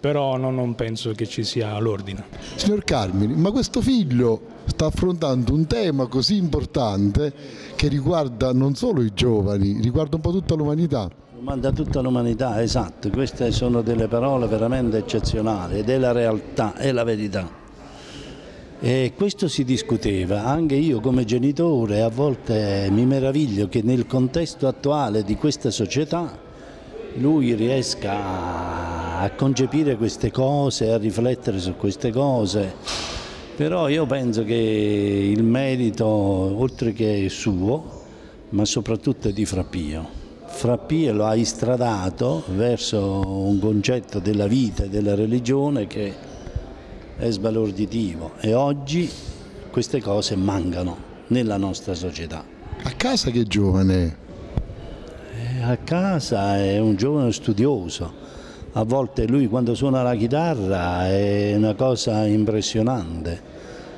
però no, non penso che ci sia l'ordine. Signor Carmini, ma questo figlio sta affrontando un tema così importante che riguarda non solo i giovani, riguarda un po' tutta l'umanità. Ma da tutta l'umanità, esatto, queste sono delle parole veramente eccezionali ed è la realtà, è la verità. E questo si discuteva, anche io come genitore a volte mi meraviglio che nel contesto attuale di questa società lui riesca a concepire queste cose, a riflettere su queste cose, però io penso che il merito, oltre che suo, ma soprattutto è di Frappio. Frappie lo ha istradato verso un concetto della vita e della religione che è sbalorditivo e oggi queste cose mancano nella nostra società. A casa che giovane? è? Eh, a casa è un giovane studioso, a volte lui quando suona la chitarra è una cosa impressionante.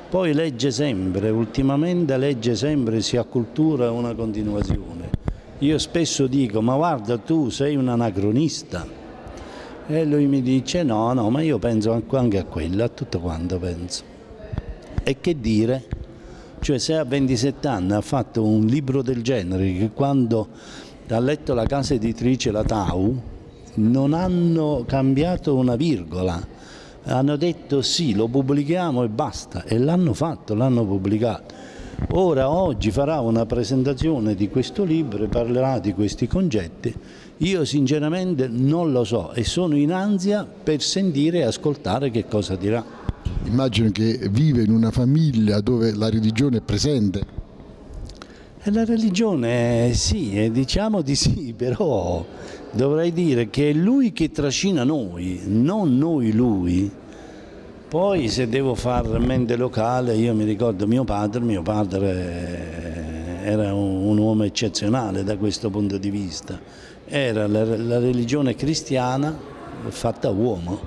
Poi legge sempre, ultimamente legge sempre, si accultura una continuazione. Io spesso dico, ma guarda tu sei un anacronista. E lui mi dice, no, no, ma io penso anche a quello, a tutto quanto penso. E che dire? Cioè se a 27 anni ha fatto un libro del genere, che quando ha letto la casa editrice La Tau, non hanno cambiato una virgola hanno detto sì, lo pubblichiamo e basta e l'hanno fatto, l'hanno pubblicato. Ora oggi farà una presentazione di questo libro e parlerà di questi concetti. Io sinceramente non lo so e sono in ansia per sentire e ascoltare che cosa dirà. Immagino che vive in una famiglia dove la religione è presente. Eh, la religione eh, sì, eh, diciamo di sì, [laughs] però dovrei dire che è lui che trascina noi, non noi lui. Poi se devo fare mente locale, io mi ricordo mio padre, mio padre era un uomo eccezionale da questo punto di vista, era la, la religione cristiana fatta uomo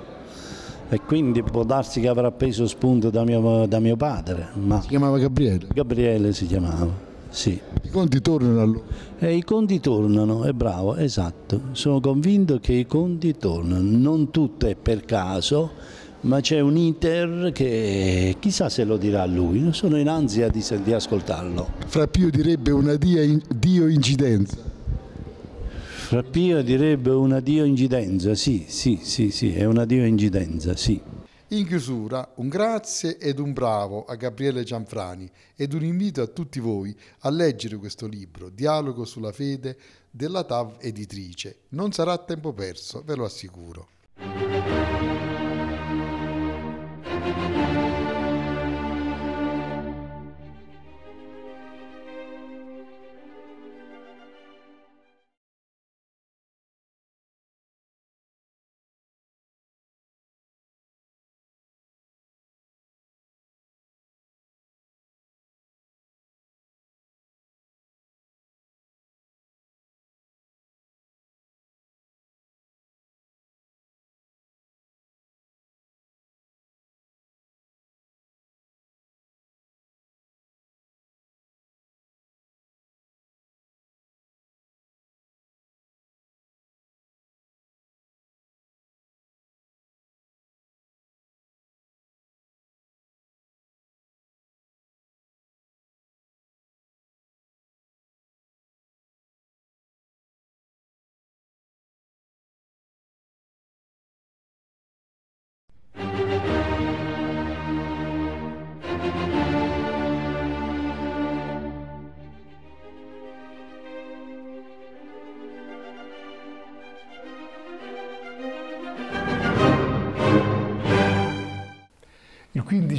e quindi può darsi che avrà preso spunto da mio, da mio padre. si chiamava Gabriele? Gabriele si chiamava. Sì. I conti tornano allora? Eh, I conti tornano, è bravo, esatto. Sono convinto che i conti tornano, non tutto è per caso, ma c'è un iter che chissà se lo dirà lui, sono in ansia di, di ascoltarlo. Frappio direbbe un in, Dio incidenza. Frappio direbbe una Dio incidenza, sì, sì, sì, sì, è una Dio incidenza, sì. In chiusura, un grazie ed un bravo a Gabriele Gianfrani ed un invito a tutti voi a leggere questo libro, Dialogo sulla fede della TAV editrice. Non sarà tempo perso, ve lo assicuro.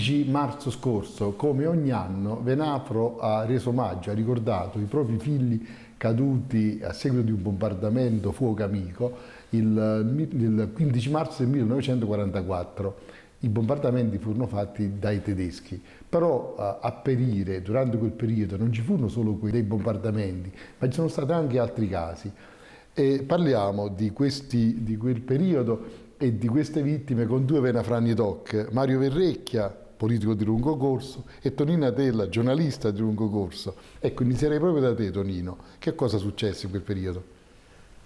15 marzo scorso, come ogni anno, Venafro ha reso omaggio, ha ricordato i propri figli caduti a seguito di un bombardamento fuoco amico il, il 15 marzo del 1944. I bombardamenti furono fatti dai tedeschi, però eh, a Perire, durante quel periodo, non ci furono solo quei dei bombardamenti, ma ci sono stati anche altri casi. E parliamo di, questi, di quel periodo e di queste vittime con due venafrani doc, Mario Verrecchia politico di lungo corso, e Tonino Tella, giornalista di lungo corso. Ecco, inizierei proprio da te, Tonino. Che cosa successe in quel periodo?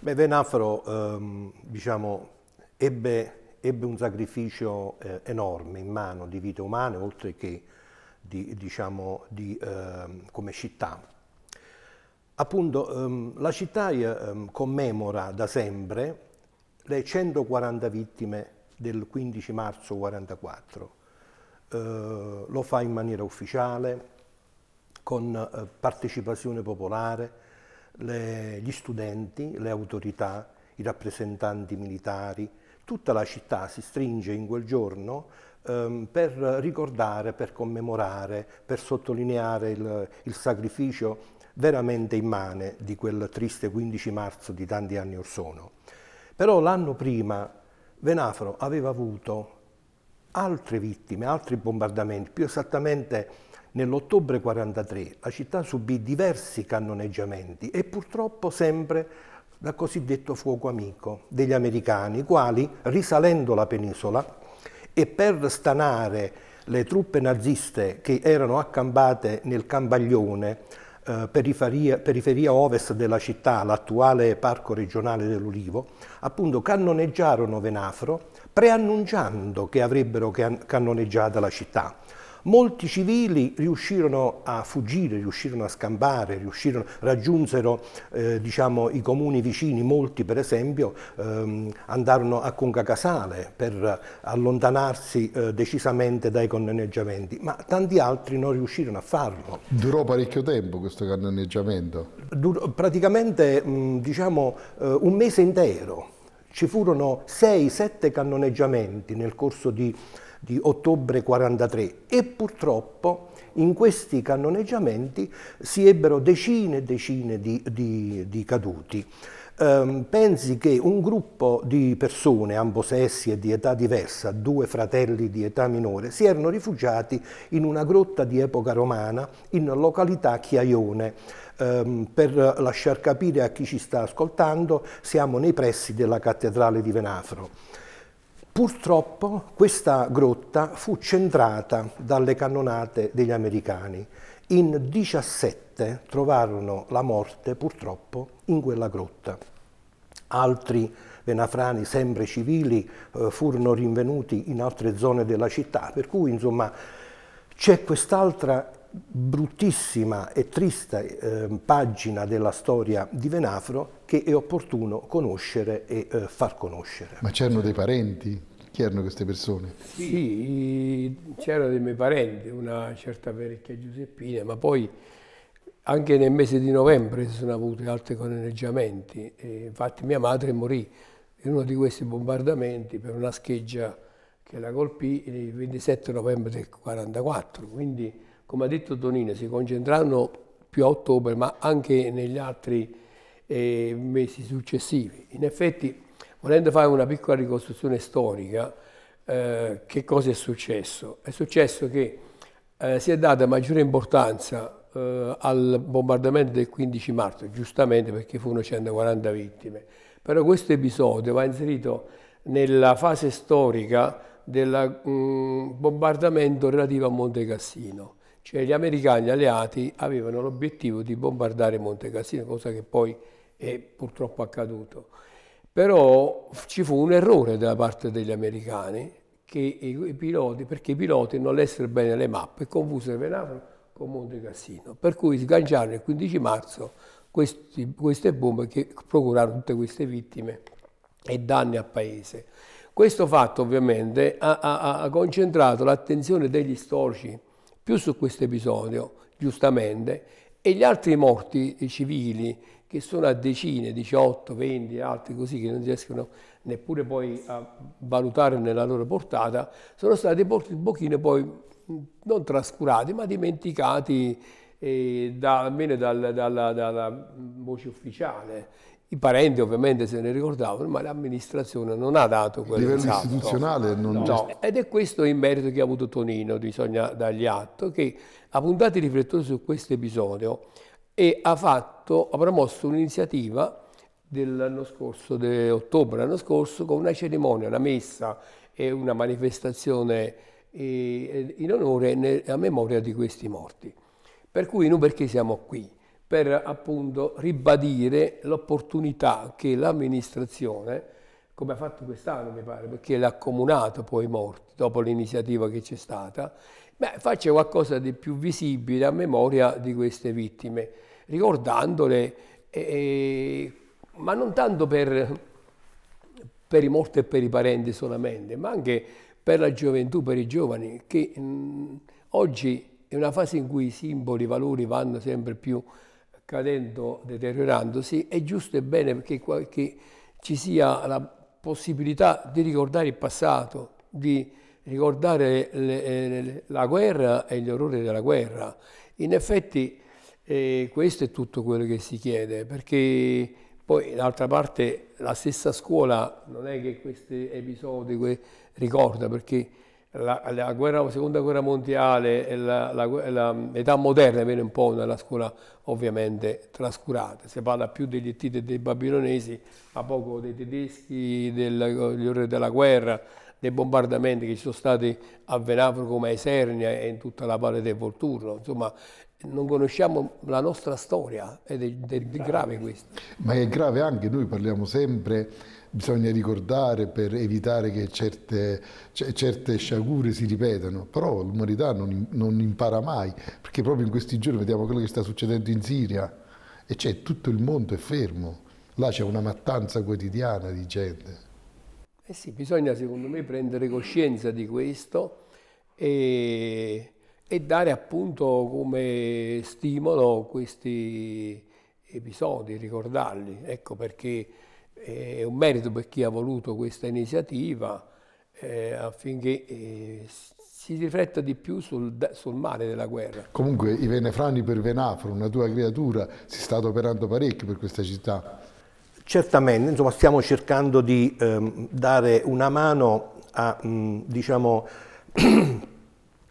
Beh, Venafro, ehm, diciamo, ebbe, ebbe, un sacrificio eh, enorme in mano di vite umane, oltre che di, diciamo, di, eh, come città. Appunto, ehm, la città eh, ehm, commemora da sempre le 140 vittime del 15 marzo 1944 eh, lo fa in maniera ufficiale, con eh, partecipazione popolare, le, gli studenti, le autorità, i rappresentanti militari, tutta la città si stringe in quel giorno ehm, per ricordare, per commemorare, per sottolineare il, il sacrificio veramente immane di quel triste 15 marzo di tanti anni or sono. Però l'anno prima Venafro aveva avuto altre vittime, altri bombardamenti, più esattamente nell'ottobre 1943 la città subì diversi cannoneggiamenti e purtroppo sempre dal cosiddetto fuoco amico degli americani, i quali risalendo la penisola e per stanare le truppe naziste che erano accampate nel Cambaglione, eh, periferia, periferia ovest della città, l'attuale parco regionale dell'Ulivo, appunto cannoneggiarono Venafro preannunciando che avrebbero cannoneggiato la città. Molti civili riuscirono a fuggire, riuscirono a scampare, riuscirono, raggiunsero eh, diciamo, i comuni vicini, molti per esempio ehm, andarono a Conca Casale per allontanarsi eh, decisamente dai cannoneggiamenti, ma tanti altri non riuscirono a farlo. Durò parecchio tempo questo cannoneggiamento? praticamente mh, diciamo, eh, un mese intero ci furono 6-7 cannoneggiamenti nel corso di, di ottobre 43 e purtroppo in questi cannoneggiamenti si ebbero decine e decine di, di, di caduti ehm, pensi che un gruppo di persone, ambo sessi e di età diversa, due fratelli di età minore, si erano rifugiati in una grotta di epoca romana in località Chiaione. Ehm, per lasciar capire a chi ci sta ascoltando, siamo nei pressi della cattedrale di Venafro. Purtroppo questa grotta fu centrata dalle cannonate degli americani in 17 trovarono la morte purtroppo in quella grotta. Altri venafrani sempre civili eh, furono rinvenuti in altre zone della città, per cui insomma c'è quest'altra bruttissima e triste eh, pagina della storia di Venafro che è opportuno conoscere e eh, far conoscere. Ma c'erano dei parenti? Chi erano queste persone? Sì, c'erano dei miei parenti, una certa vecchia Giuseppina, ma poi anche nel mese di novembre si sono avuti altri coneggiamenti. infatti mia madre morì in uno di questi bombardamenti per una scheggia che la colpì il 27 novembre del 1944. Quindi, come ha detto Tonino, si concentrano più a ottobre, ma anche negli altri eh, mesi successivi. In effetti volendo fare una piccola ricostruzione storica, eh, che cosa è successo? È successo che eh, si è data maggiore importanza eh, al bombardamento del 15 marzo, giustamente perché furono 140 vittime, però questo episodio va inserito nella fase storica del mm, bombardamento relativo a Monte Cassino, cioè gli americani alleati avevano l'obiettivo di bombardare Monte Cassino, cosa che poi è purtroppo accaduto. Però ci fu un errore da parte degli americani i piloti, perché i piloti non lessero bene le mappe, confusero Venafro con Monte Cassino, per cui sganciarono il 15 marzo questi, queste bombe che procurarono tutte queste vittime e danni al paese. Questo fatto ovviamente ha, ha, ha concentrato l'attenzione degli storici più su questo episodio, giustamente, e gli altri morti civili che sono a decine, 18, 20 altri così che non riescono neppure poi a valutare nella loro portata, sono stati un pochino poi non trascurati ma dimenticati eh, da, almeno dal, dalla, dalla voce ufficiale. I parenti ovviamente se ne ricordavano, ma l'amministrazione non ha dato quel livello esatto. istituzionale non no. no. Ed è questo il merito che ha avuto Tonino, bisogna dargli atto, che ha puntato i riflettori su questo episodio e ha, fatto, ha promosso un'iniziativa dell'anno scorso, di l'anno scorso, con una cerimonia, una messa e una manifestazione in onore e a memoria di questi morti. Per cui noi perché siamo qui? Per appunto ribadire l'opportunità che l'amministrazione, come ha fatto quest'anno mi pare, perché l'ha accomunato poi i morti, dopo l'iniziativa che c'è stata, beh, faccia qualcosa di più visibile a memoria di queste vittime ricordandole, eh, ma non tanto per, per i morti e per i parenti solamente, ma anche per la gioventù, per i giovani, che mh, mm, oggi è una fase in cui i simboli, i valori vanno sempre più cadendo, deteriorandosi, è giusto e bene perché che ci sia la possibilità di ricordare il passato, di ricordare le, le, la guerra e gli orrori della guerra. In effetti e questo è tutto quello che si chiede, perché poi d'altra parte la stessa scuola non è che questi episodi ricorda, perché la, la, guerra, la, seconda guerra mondiale e l'età moderna viene un po' nella scuola ovviamente trascurata, si parla più degli Ettiti e dei babilonesi, ma poco dei tedeschi, degli orrori della guerra, dei bombardamenti che ci sono stati a Venafro come a Esernia e in tutta la valle del Volturno, insomma non conosciamo la nostra storia ed è, è, grave questo. Ma è grave anche, noi parliamo sempre bisogna ricordare per evitare che certe, certe sciagure si ripetano, però l'umanità non, non, impara mai, perché proprio in questi giorni vediamo quello che sta succedendo in Siria e c'è tutto il mondo è fermo, là c'è una mattanza quotidiana di gente. Eh sì, bisogna secondo me prendere coscienza di questo e e dare appunto come stimolo questi episodi, ricordarli. Ecco perché eh, è un merito per chi ha voluto questa iniziativa eh, affinché eh, si rifletta di più sul, sul, male della guerra. Comunque i venefrani per Venafro, una tua creatura, si sta adoperando parecchio per questa città. Certamente, insomma stiamo cercando di ehm, dare una mano a, mh, mm, diciamo, [clears throat]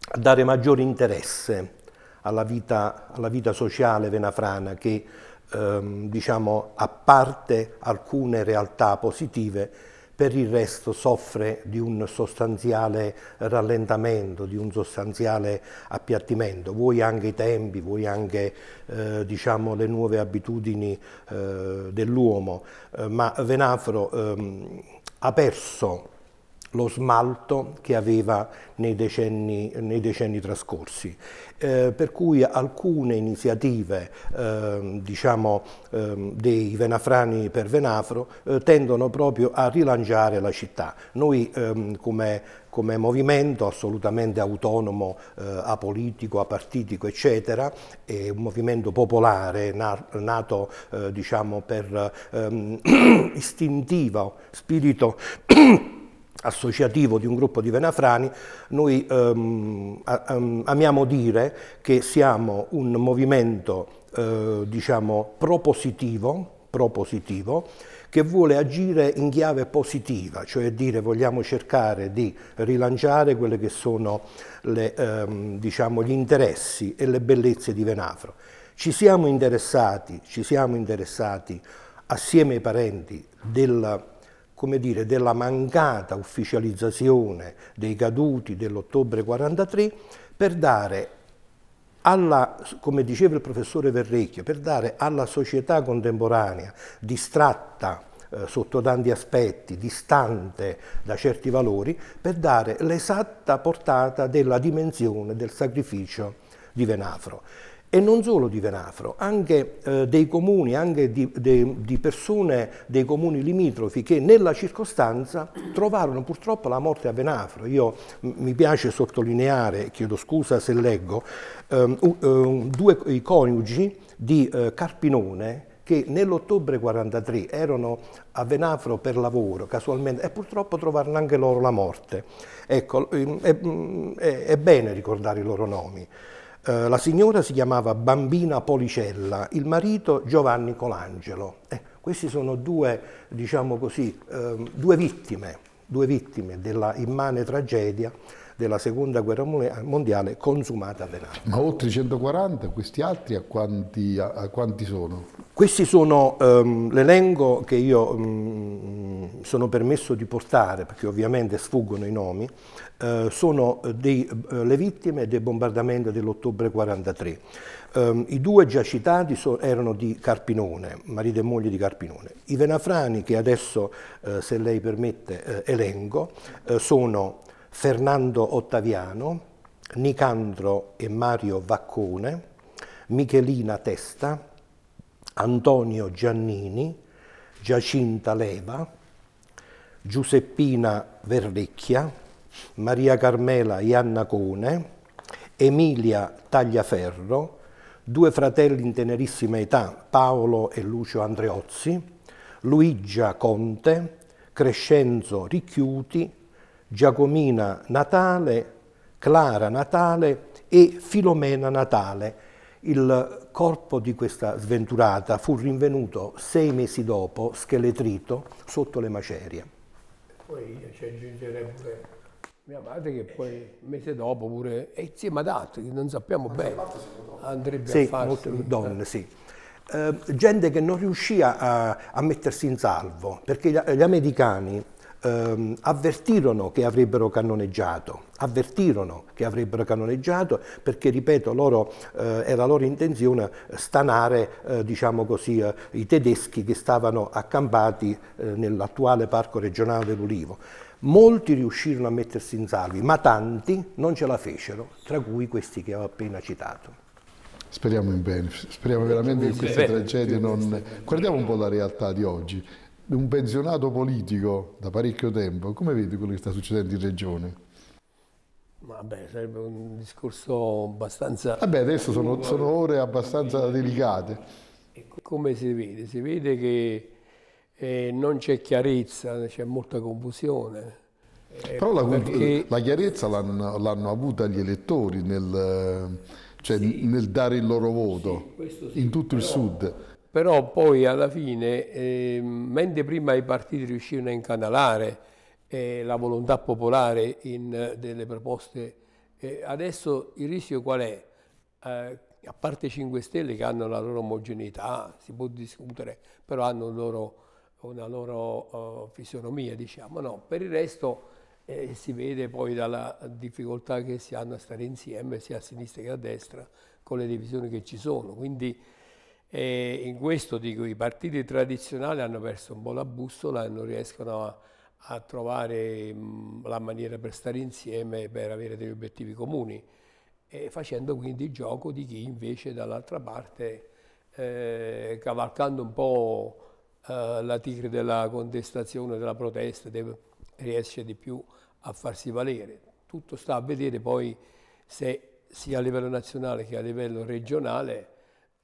a dare maggiore interesse alla vita, alla vita sociale venafrana che ehm, diciamo, a parte alcune realtà positive per il resto soffre di un sostanziale rallentamento, di un sostanziale appiattimento, vuoi anche i tempi, vuoi anche eh, diciamo, le nuove abitudini eh, dell'uomo, eh, ma Venafro ehm, ha perso lo smalto che aveva nei decenni, nei decenni trascorsi. Eh, per cui alcune iniziative eh, diciamo, eh, dei Venafrani per Venafro eh, tendono proprio a rilanciare la città. Noi ehm, come, come movimento assolutamente autonomo, eh, apolitico, apartitico, eccetera, è un movimento popolare na nato eh, diciamo, per ehm, [clears throat] istintivo spirito [clears throat] associativo di un gruppo di venafrani, noi ehm, ehm, amiamo dire che siamo un movimento eh, diciamo, propositivo, propositivo che vuole agire in chiave positiva, cioè dire vogliamo cercare di rilanciare quelli che sono le, ehm, diciamo, gli interessi e le bellezze di Venafro. Ci siamo interessati, ci siamo interessati assieme ai parenti del come dire, della mancata ufficializzazione dei caduti dell'ottobre 43 per dare alla, come diceva il professore Verrecchio, per dare alla società contemporanea distratta eh, sotto tanti aspetti, distante da certi valori, per dare l'esatta portata della dimensione del sacrificio di Venafro. E non solo di Venafro, anche eh, dei comuni, anche di, de, di, persone dei comuni limitrofi che nella circostanza trovarono purtroppo la morte a Venafro. Io mi piace sottolineare, chiedo scusa se leggo, eh, uh, due i coniugi di eh, Carpinone che nell'ottobre 43 erano a Venafro per lavoro, casualmente, e purtroppo trovarono anche loro la morte. Ecco, ehm, è, mm, è, è bene ricordare i loro nomi. Eh, la signora si chiamava Bambina Policella, il marito Giovanni Colangelo. Eh, queste sono due, diciamo così, eh, due, vittime, due vittime della immane tragedia della seconda guerra mondiale consumata a Venafro. Ma oltre 140, questi altri a quanti, a quanti sono? Questi sono um, l'elenco che io mi um, sono permesso di portare, perché ovviamente sfuggono i nomi, uh, sono eh, dei, uh, le vittime del bombardamento dell'ottobre 43. Um, ehm, I due già citati so, erano di Carpinone, marito e moglie di Carpinone. I venafrani che adesso, eh, se lei permette, eh, elenco, eh, sono Fernando Ottaviano, Nicandro e Mario Vaccone, Michelina Testa, Antonio Giannini, Giacinta Leva, Giuseppina Verrecchia, Maria Carmela Iannacone, Emilia Tagliaferro, due fratelli in tenerissima età, Paolo e Lucio Andreozzi, Luigia Conte, Crescenzo Ricchiuti, Giacomina Natale, Clara Natale e Filomena Natale. Il corpo di questa sventurata fu rinvenuto sei mesi dopo, scheletrito, sotto le macerie. Poi io ci aggiungerei pure mia madre che poi un mese dopo pure, e insieme ad altri che non sappiamo bene, andrebbe sì, a farsi. Molte donne, sì. Eh, gente che non riuscì a, a mettersi in salvo, perché gli americani ehm, avvertirono che avrebbero cannoneggiato, avvertirono che avrebbero cannoneggiato perché, ripeto, loro, eh, era loro intenzione stanare eh, diciamo così, eh, i tedeschi che stavano accampati eh, nell'attuale parco regionale dell'Ulivo. Molti riuscirono a mettersi in salvi, ma tanti non ce la fecero, tra cui questi che ho appena citato. Speriamo in bene, speriamo veramente che questa tragedia non... Guardiamo un po' la realtà di oggi un pensionato politico da parecchio tempo, come vedi quello che sta succedendo in regione? Vabbè, sarebbe un discorso abbastanza... Vabbè, adesso sono, sono ore abbastanza delicate. Come si vede? Si vede che eh, non c'è chiarezza, c'è molta confusione. Eh, però la, perché... la chiarezza l'hanno avuta gli elettori nel, cioè sì. nel, dare il loro voto sì, sì. in tutto Però... il sud però poi alla fine, eh, mentre prima i partiti riuscivano a incanalare eh, la volontà popolare in eh, delle proposte, eh, adesso il rischio qual è? Eh, a parte 5 Stelle che hanno la loro omogeneità, si può discutere, però hanno loro, una loro uh, fisionomia, diciamo, no? Per il resto si vede poi dalla difficoltà che si hanno a stare insieme, sia a sinistra che a destra, con le divisioni che ci sono. Quindi, e in questo dico i partiti tradizionali hanno perso un po' la bussola e non riescono a, a trovare mm, la maniera per stare insieme per avere degli obiettivi comuni e facendo quindi il gioco di chi invece dall'altra parte eh, cavalcando un po' eh, la tigre della contestazione, della protesta deve, riesce di più a farsi valere. Tutto sta a vedere poi se sia a livello nazionale che a livello regionale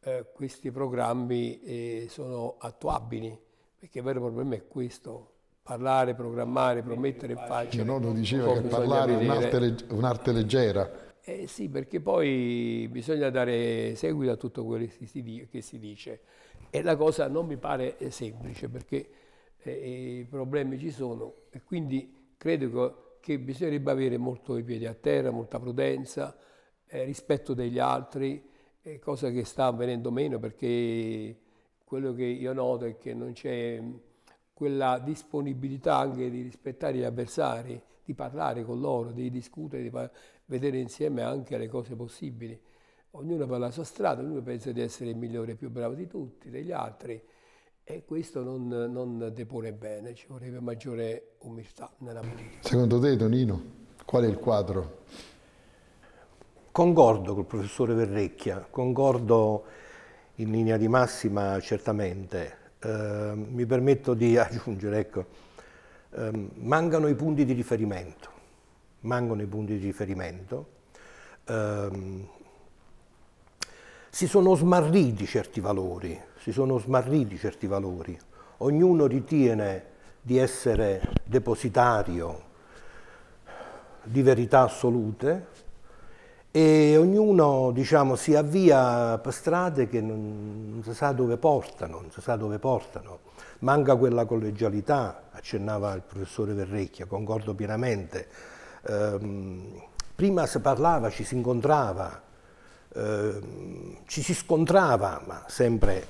eh, questi programmi eh, sono attuabili, perché il vero problema è questo, parlare, programmare, promettere e fare. Genono diceva che parlare è un'arte, un'arte leggera. Eh sì, perché poi bisogna dare seguito a tutto quello che si, che si dice e la cosa non mi pare eh, semplice perché eh, eh, i problemi ci sono e quindi credo che, che bisognerebbe avere molto i piedi a terra, molta prudenza, eh, rispetto degli altri, cosa che sta avvenendo meno perché quello che io noto è che non c'è quella disponibilità anche di rispettare gli avversari, di parlare con loro, di discutere, di vedere insieme anche le cose possibili. Ognuno per la sua strada, ognuno pensa di essere il migliore, più bravo di tutti, degli altri e questo non, non depone bene, ci vorrebbe maggiore umiltà nella politica. Secondo te Donino, qual è il quadro Concordo col professore Verrecchia, concordo in linea di massima certamente. Eh, mi permetto di [laughs] aggiungere, ecco, eh, mancano i punti di riferimento, mancano i punti di riferimento. Eh, si sono smarriti certi valori, si sono smarriti certi valori. Ognuno ritiene di essere depositario di verità assolute, e ognuno diciamo, si avvia per strade che non, non, si sa dove portano, non si sa dove portano. Manca quella collegialità, accennava il professore Verrecchia, concordo pienamente. Ehm, prima si parlava, ci si incontrava, ehm, ci si scontrava, ma sempre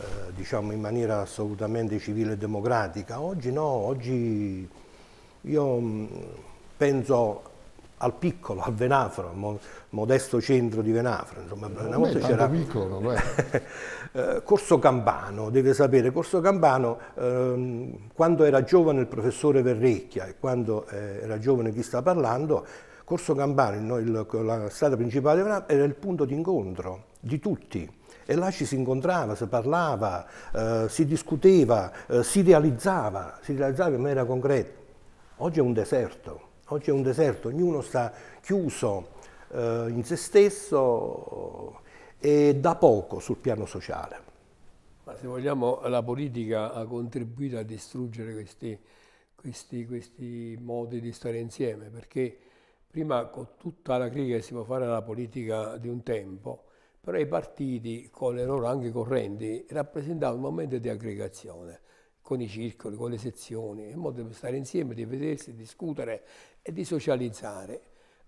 eh, diciamo, in maniera assolutamente civile e democratica. Oggi no, oggi io mm, penso al piccolo, al Venafro, mo, modesto centro di Venafro, insomma, no, una volta c'era... piccolo, [laughs] eh, Corso Campano, deve sapere, Corso Campano, ehm, quando era giovane il professore Verrecchia e quando eh, era giovane chi sta parlando, Corso Campano, no, il, la strada principale di Venafro, era il punto d'incontro di tutti e là ci si incontrava, si parlava, eh, si discuteva, eh, si realizzava, si realizzava in maniera concreta. Oggi è un deserto. Oggi è un deserto, ognuno sta chiuso eh, in se stesso e da poco sul piano sociale. Ma se vogliamo la politica ha contribuito a distruggere questi, questi, questi modi di stare insieme, perché prima con tutta la critica che si può fare alla politica di un tempo, però i partiti con le loro anche correnti rappresentavano un momento di aggregazione con i circoli, con le sezioni, in modo di stare insieme, di vedersi, di discutere e di socializzare.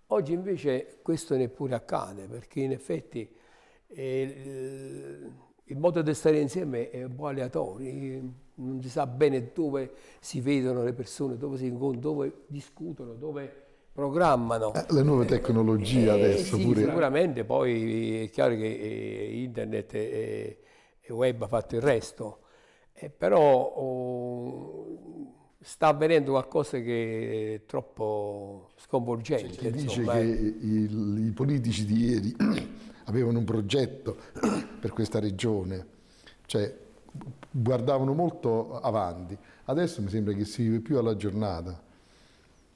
Oggi invece questo neppure accade perché in effetti eh, il modo di stare insieme è un po' aleatorio, non si sa bene dove si vedono le persone, dove si incontrano, dove discutono, dove programmano. Eh, le nuove tecnologie eh, adesso sì, pure. Sicuramente poi è chiaro che eh, internet e web ha fatto il resto eh, però oh, sta avvenendo qualcosa che è troppo sconvolgente. Cioè, dice insomma, che eh. i, i, politici di ieri [clears throat] avevano un progetto [clears throat] per questa regione, cioè guardavano molto avanti, adesso mi sembra che si vive più alla giornata.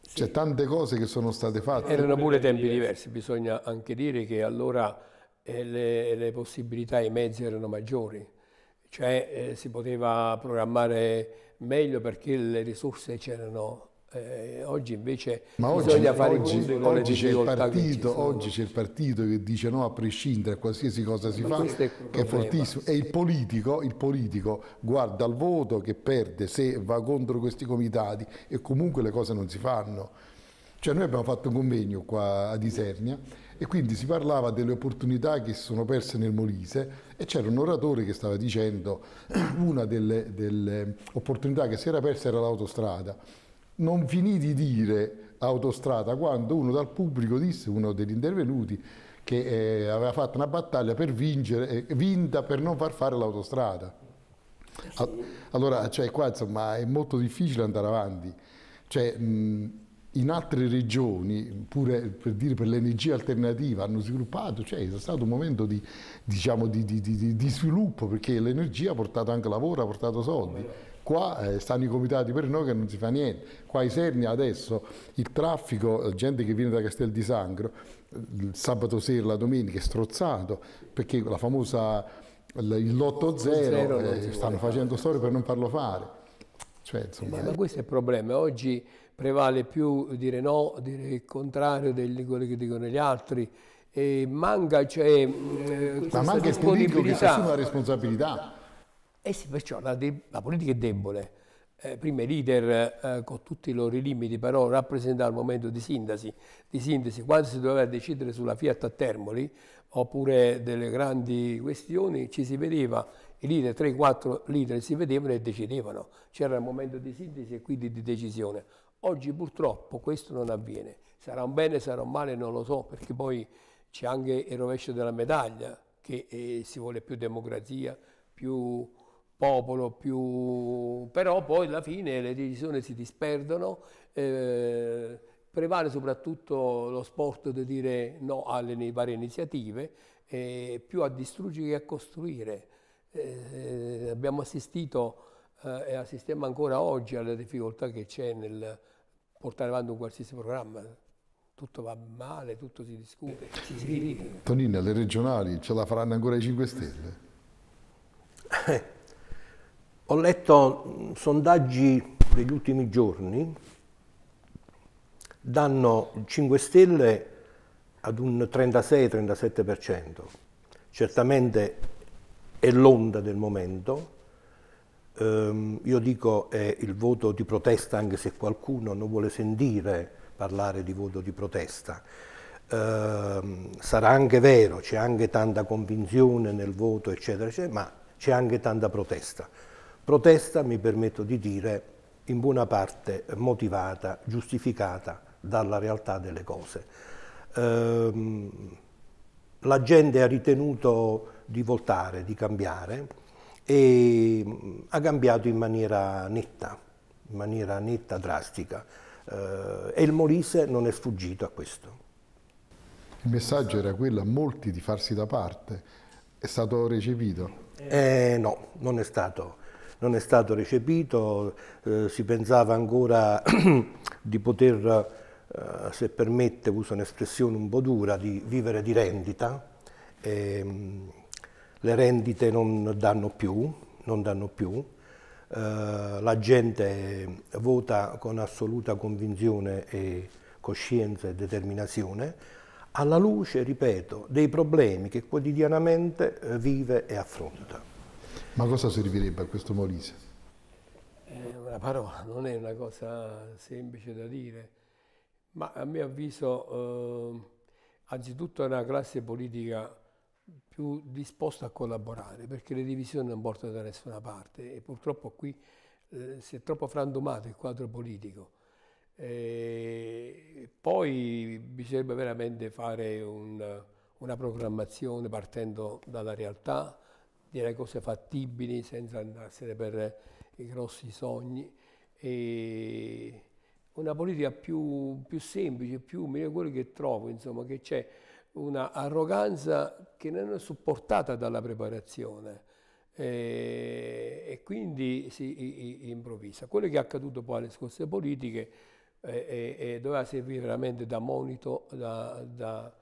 Sì. C'è cioè, tante cose che sono state fatte. Erano pure tempi diversi, bisogna anche dire che allora eh, le, le possibilità e i mezzi erano maggiori cioè eh, si poteva programmare meglio perché le risorse c'erano. Eh, oggi invece Ma bisogna oggi, fare oggi, oggi c'è il partito, oggi c'è il partito che dice no a prescindere da qualsiasi cosa si Ma fa, è che è fortissimo. E il politico, il politico guarda il voto che perde se va contro questi comitati e comunque le cose non si fanno. Cioè noi abbiamo fatto un convegno qua a Disernia e quindi si parlava delle opportunità che si sono perse nel Molise e c'era un oratore che stava dicendo [clears throat] una delle, delle opportunità che si era persa era l'autostrada. Non finì di dire autostrada quando uno dal pubblico disse, uno degli intervenuti, che eh, aveva fatto una battaglia per vincere, eh, vinta per non far fare l'autostrada. Eh allora, cioè, qua insomma è molto difficile andare avanti. Cioè, mh, in altre regioni, pure per, dire, per l'energia alternativa, hanno sviluppato, cioè è stato un momento di, diciamo, di, di, di sviluppo perché l'energia ha portato anche lavoro, ha portato soldi. Qua eh, stanno i comitati per noi che non si fa niente. Qua i Serni adesso il traffico, eh, gente che viene da Castel di Sangro, il sabato sera, la domenica è strozzato perché la famosa, il lotto zero, eh, stanno facendo storie per non farlo fare. Cioè, insomma, eh, ma questo è il problema. Oggi prevale più dire no, dire il contrario di quello che dicono gli altri. E manca, cioè, eh, Ma manca il politico che si assume la responsabilità. E eh sì, perciò la, la, politica è debole. Eh, prima i leader, eh, con tutti i loro limiti, però rappresentava il momento di sintesi, di sintesi. Quando si doveva decidere sulla Fiat a Termoli, oppure delle grandi questioni, ci si vedeva i leader, 3-4 leader si vedevano e decidevano. C'era il momento di sintesi e quindi di decisione. Oggi purtroppo questo non avviene. Sarà un bene, sarà un male, non lo so, perché poi c'è anche il rovescio della medaglia, che eh, si vuole più democrazia, più popolo, più... però poi alla fine le decisioni si disperdono, eh, prevale soprattutto lo sport di dire no alle varie iniziative, eh, più a distruggere che a costruire. Eh, abbiamo assistito eh, e assistiamo ancora oggi alle difficoltà che c'è nel portare avanti un qualsiasi programma. Tutto va male, tutto si discute, si critica. Tonino, le regionali ce la faranno ancora i 5 Stelle? ho letto mm, sondaggi degli ultimi giorni, danno 5 Stelle ad un 36-37%. Certamente è l'onda del momento, ehm, io dico è il voto di protesta anche se qualcuno non vuole sentire parlare di voto di protesta. Eh, sarà anche vero, c'è anche tanta convinzione nel voto, eccetera, eccetera ma c'è anche tanta protesta. Protesta, mi permetto di dire, in buona parte motivata, giustificata dalla realtà delle cose. Eh, la gente ha ritenuto di voltare, di cambiare, e mm, ha cambiato in maniera netta, in maniera netta, drastica. Eh, e il Molise non è sfuggito a questo. Il messaggio era quello a molti di farsi da parte. È stato recepito? Eh, no, non è stato, non è stato recepito. Eh, si pensava ancora [clears throat] di poter, eh, se permette, uso un'espressione un po' dura, di vivere di rendita. Ehm, le rendite non danno più, non danno più. Eh, la gente vota con assoluta convinzione e coscienza e determinazione, alla luce, ripeto, dei problemi che quotidianamente eh, vive e affronta. Ma cosa servirebbe a questo Molise? Eh, una parola, non è una cosa semplice da dire, ma a mio avviso eh, anzitutto è una classe politica più disposto a collaborare, perché le divisioni non portano da nessuna parte e purtroppo qui eh, si è troppo frantumato il quadro politico. E eh, poi bisognerebbe veramente fare un, una programmazione partendo dalla realtà, dire cose fattibili senza andarsene per i grossi sogni e una politica più, più semplice, più meglio quello che trovo, insomma, che c'è una arroganza che non è supportata dalla preparazione eh, e quindi si i, improvvisa. Quello che è accaduto poi alle scorse politiche eh, eh, eh doveva servire veramente da monito, da, da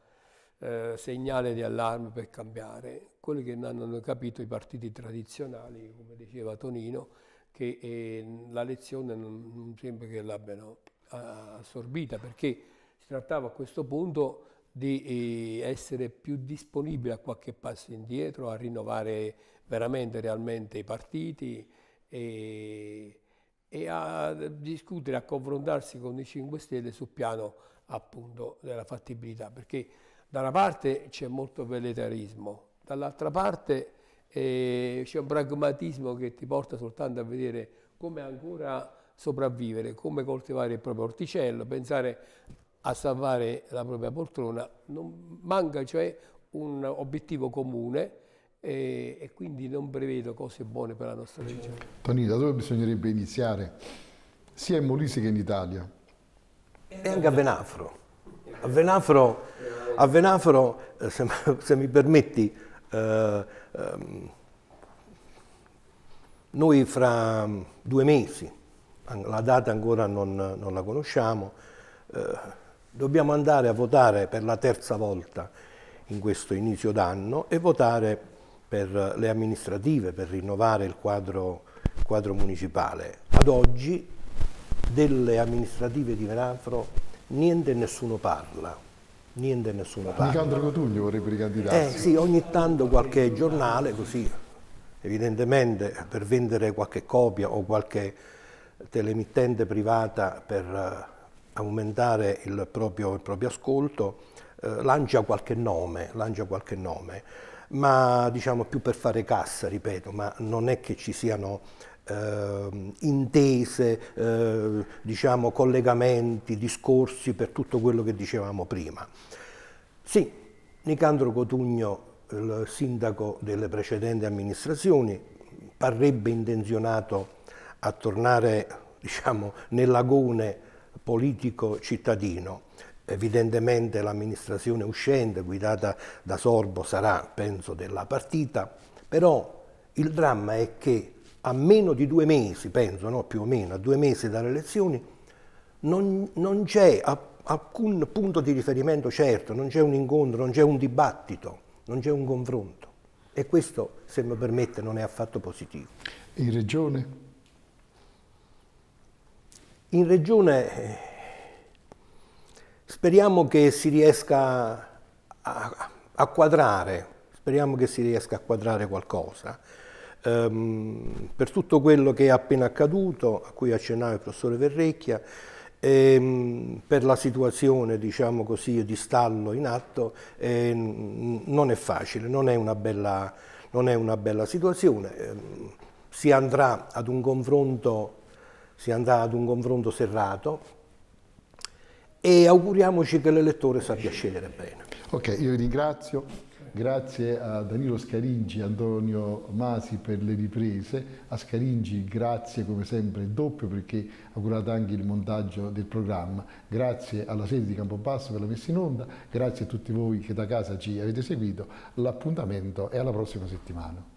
eh, segnale di allarme per cambiare. Quello che non hanno capito i partiti tradizionali, come diceva Tonino, che eh, la lezione non, non sembra che l'abbiano assorbita perché si trattava a questo punto di eh, essere più disponibile a qualche passo indietro, a rinnovare veramente, realmente i partiti e, e a discutere, a confrontarsi con i 5 Stelle sul piano appunto della fattibilità, perché da una parte c'è molto veletarismo, dall'altra parte eh, c'è un pragmatismo che ti porta soltanto a vedere come ancora sopravvivere, come coltivare il proprio orticello, pensare a salvare la propria poltrona, non, manca cioè un obiettivo comune e, e, quindi non prevedo cose buone per la nostra regione. Toni, da dove bisognerebbe iniziare? Sia in Molise che in Italia. E anche a Venafro. A Venafro, a Venafro eh, se, se, mi permetti, eh, eh, noi fra due mesi, la data ancora non, non la conosciamo, eh, Dobbiamo andare a votare per la terza volta in questo inizio d'anno e votare per le amministrative, per rinnovare il quadro, il quadro municipale. Ad oggi delle amministrative di Venafro niente e nessuno parla niente nessuno parla. Nicandro Cotuglio vorrebbe ricandidarsi. Eh sì, ogni tanto qualche giornale così, evidentemente per vendere qualche copia o qualche telemittente privata per aumentare il proprio, il proprio ascolto, eh, lancia, qualche nome, lancia qualche nome, ma diciamo più per fare cassa, ripeto, ma non è che ci siano eh, intese, eh, diciamo, collegamenti, discorsi per tutto quello che dicevamo prima. Sì, Nicandro Cotugno, il sindaco delle precedenti amministrazioni, parrebbe intenzionato a tornare diciamo, nell'agone politico cittadino. Evidentemente l'amministrazione uscente, guidata da Sorbo, sarà, penso, della partita, però il dramma è che a meno di due mesi, penso, no? più o meno, a due mesi dalle elezioni, non, non c'è alcun punto di riferimento certo, non c'è un incontro, non c'è un dibattito, non c'è un confronto. E questo, se mi permette, non è affatto positivo. In regione? In Regione speriamo che si riesca a, a quadrare, speriamo che si riesca a quadrare qualcosa. Ehm, per tutto quello che è appena accaduto, a cui accennava il professore Verrecchia, ehm, per la situazione diciamo così, di stallo in atto, ehm, non è facile, non è una bella, è una bella situazione. Ehm, si andrà ad un confronto si andrà ad un confronto serrato e auguriamoci che l'elettore sappia scegliere bene. Ok, io vi ringrazio, grazie a Danilo Scaringi e Antonio Masi per le riprese, a Scaringi grazie come sempre il doppio perché ha curato anche il montaggio del programma, grazie alla sede di Campobasso per la messa in onda, grazie a tutti voi che da casa ci avete seguito, l'appuntamento è alla prossima settimana.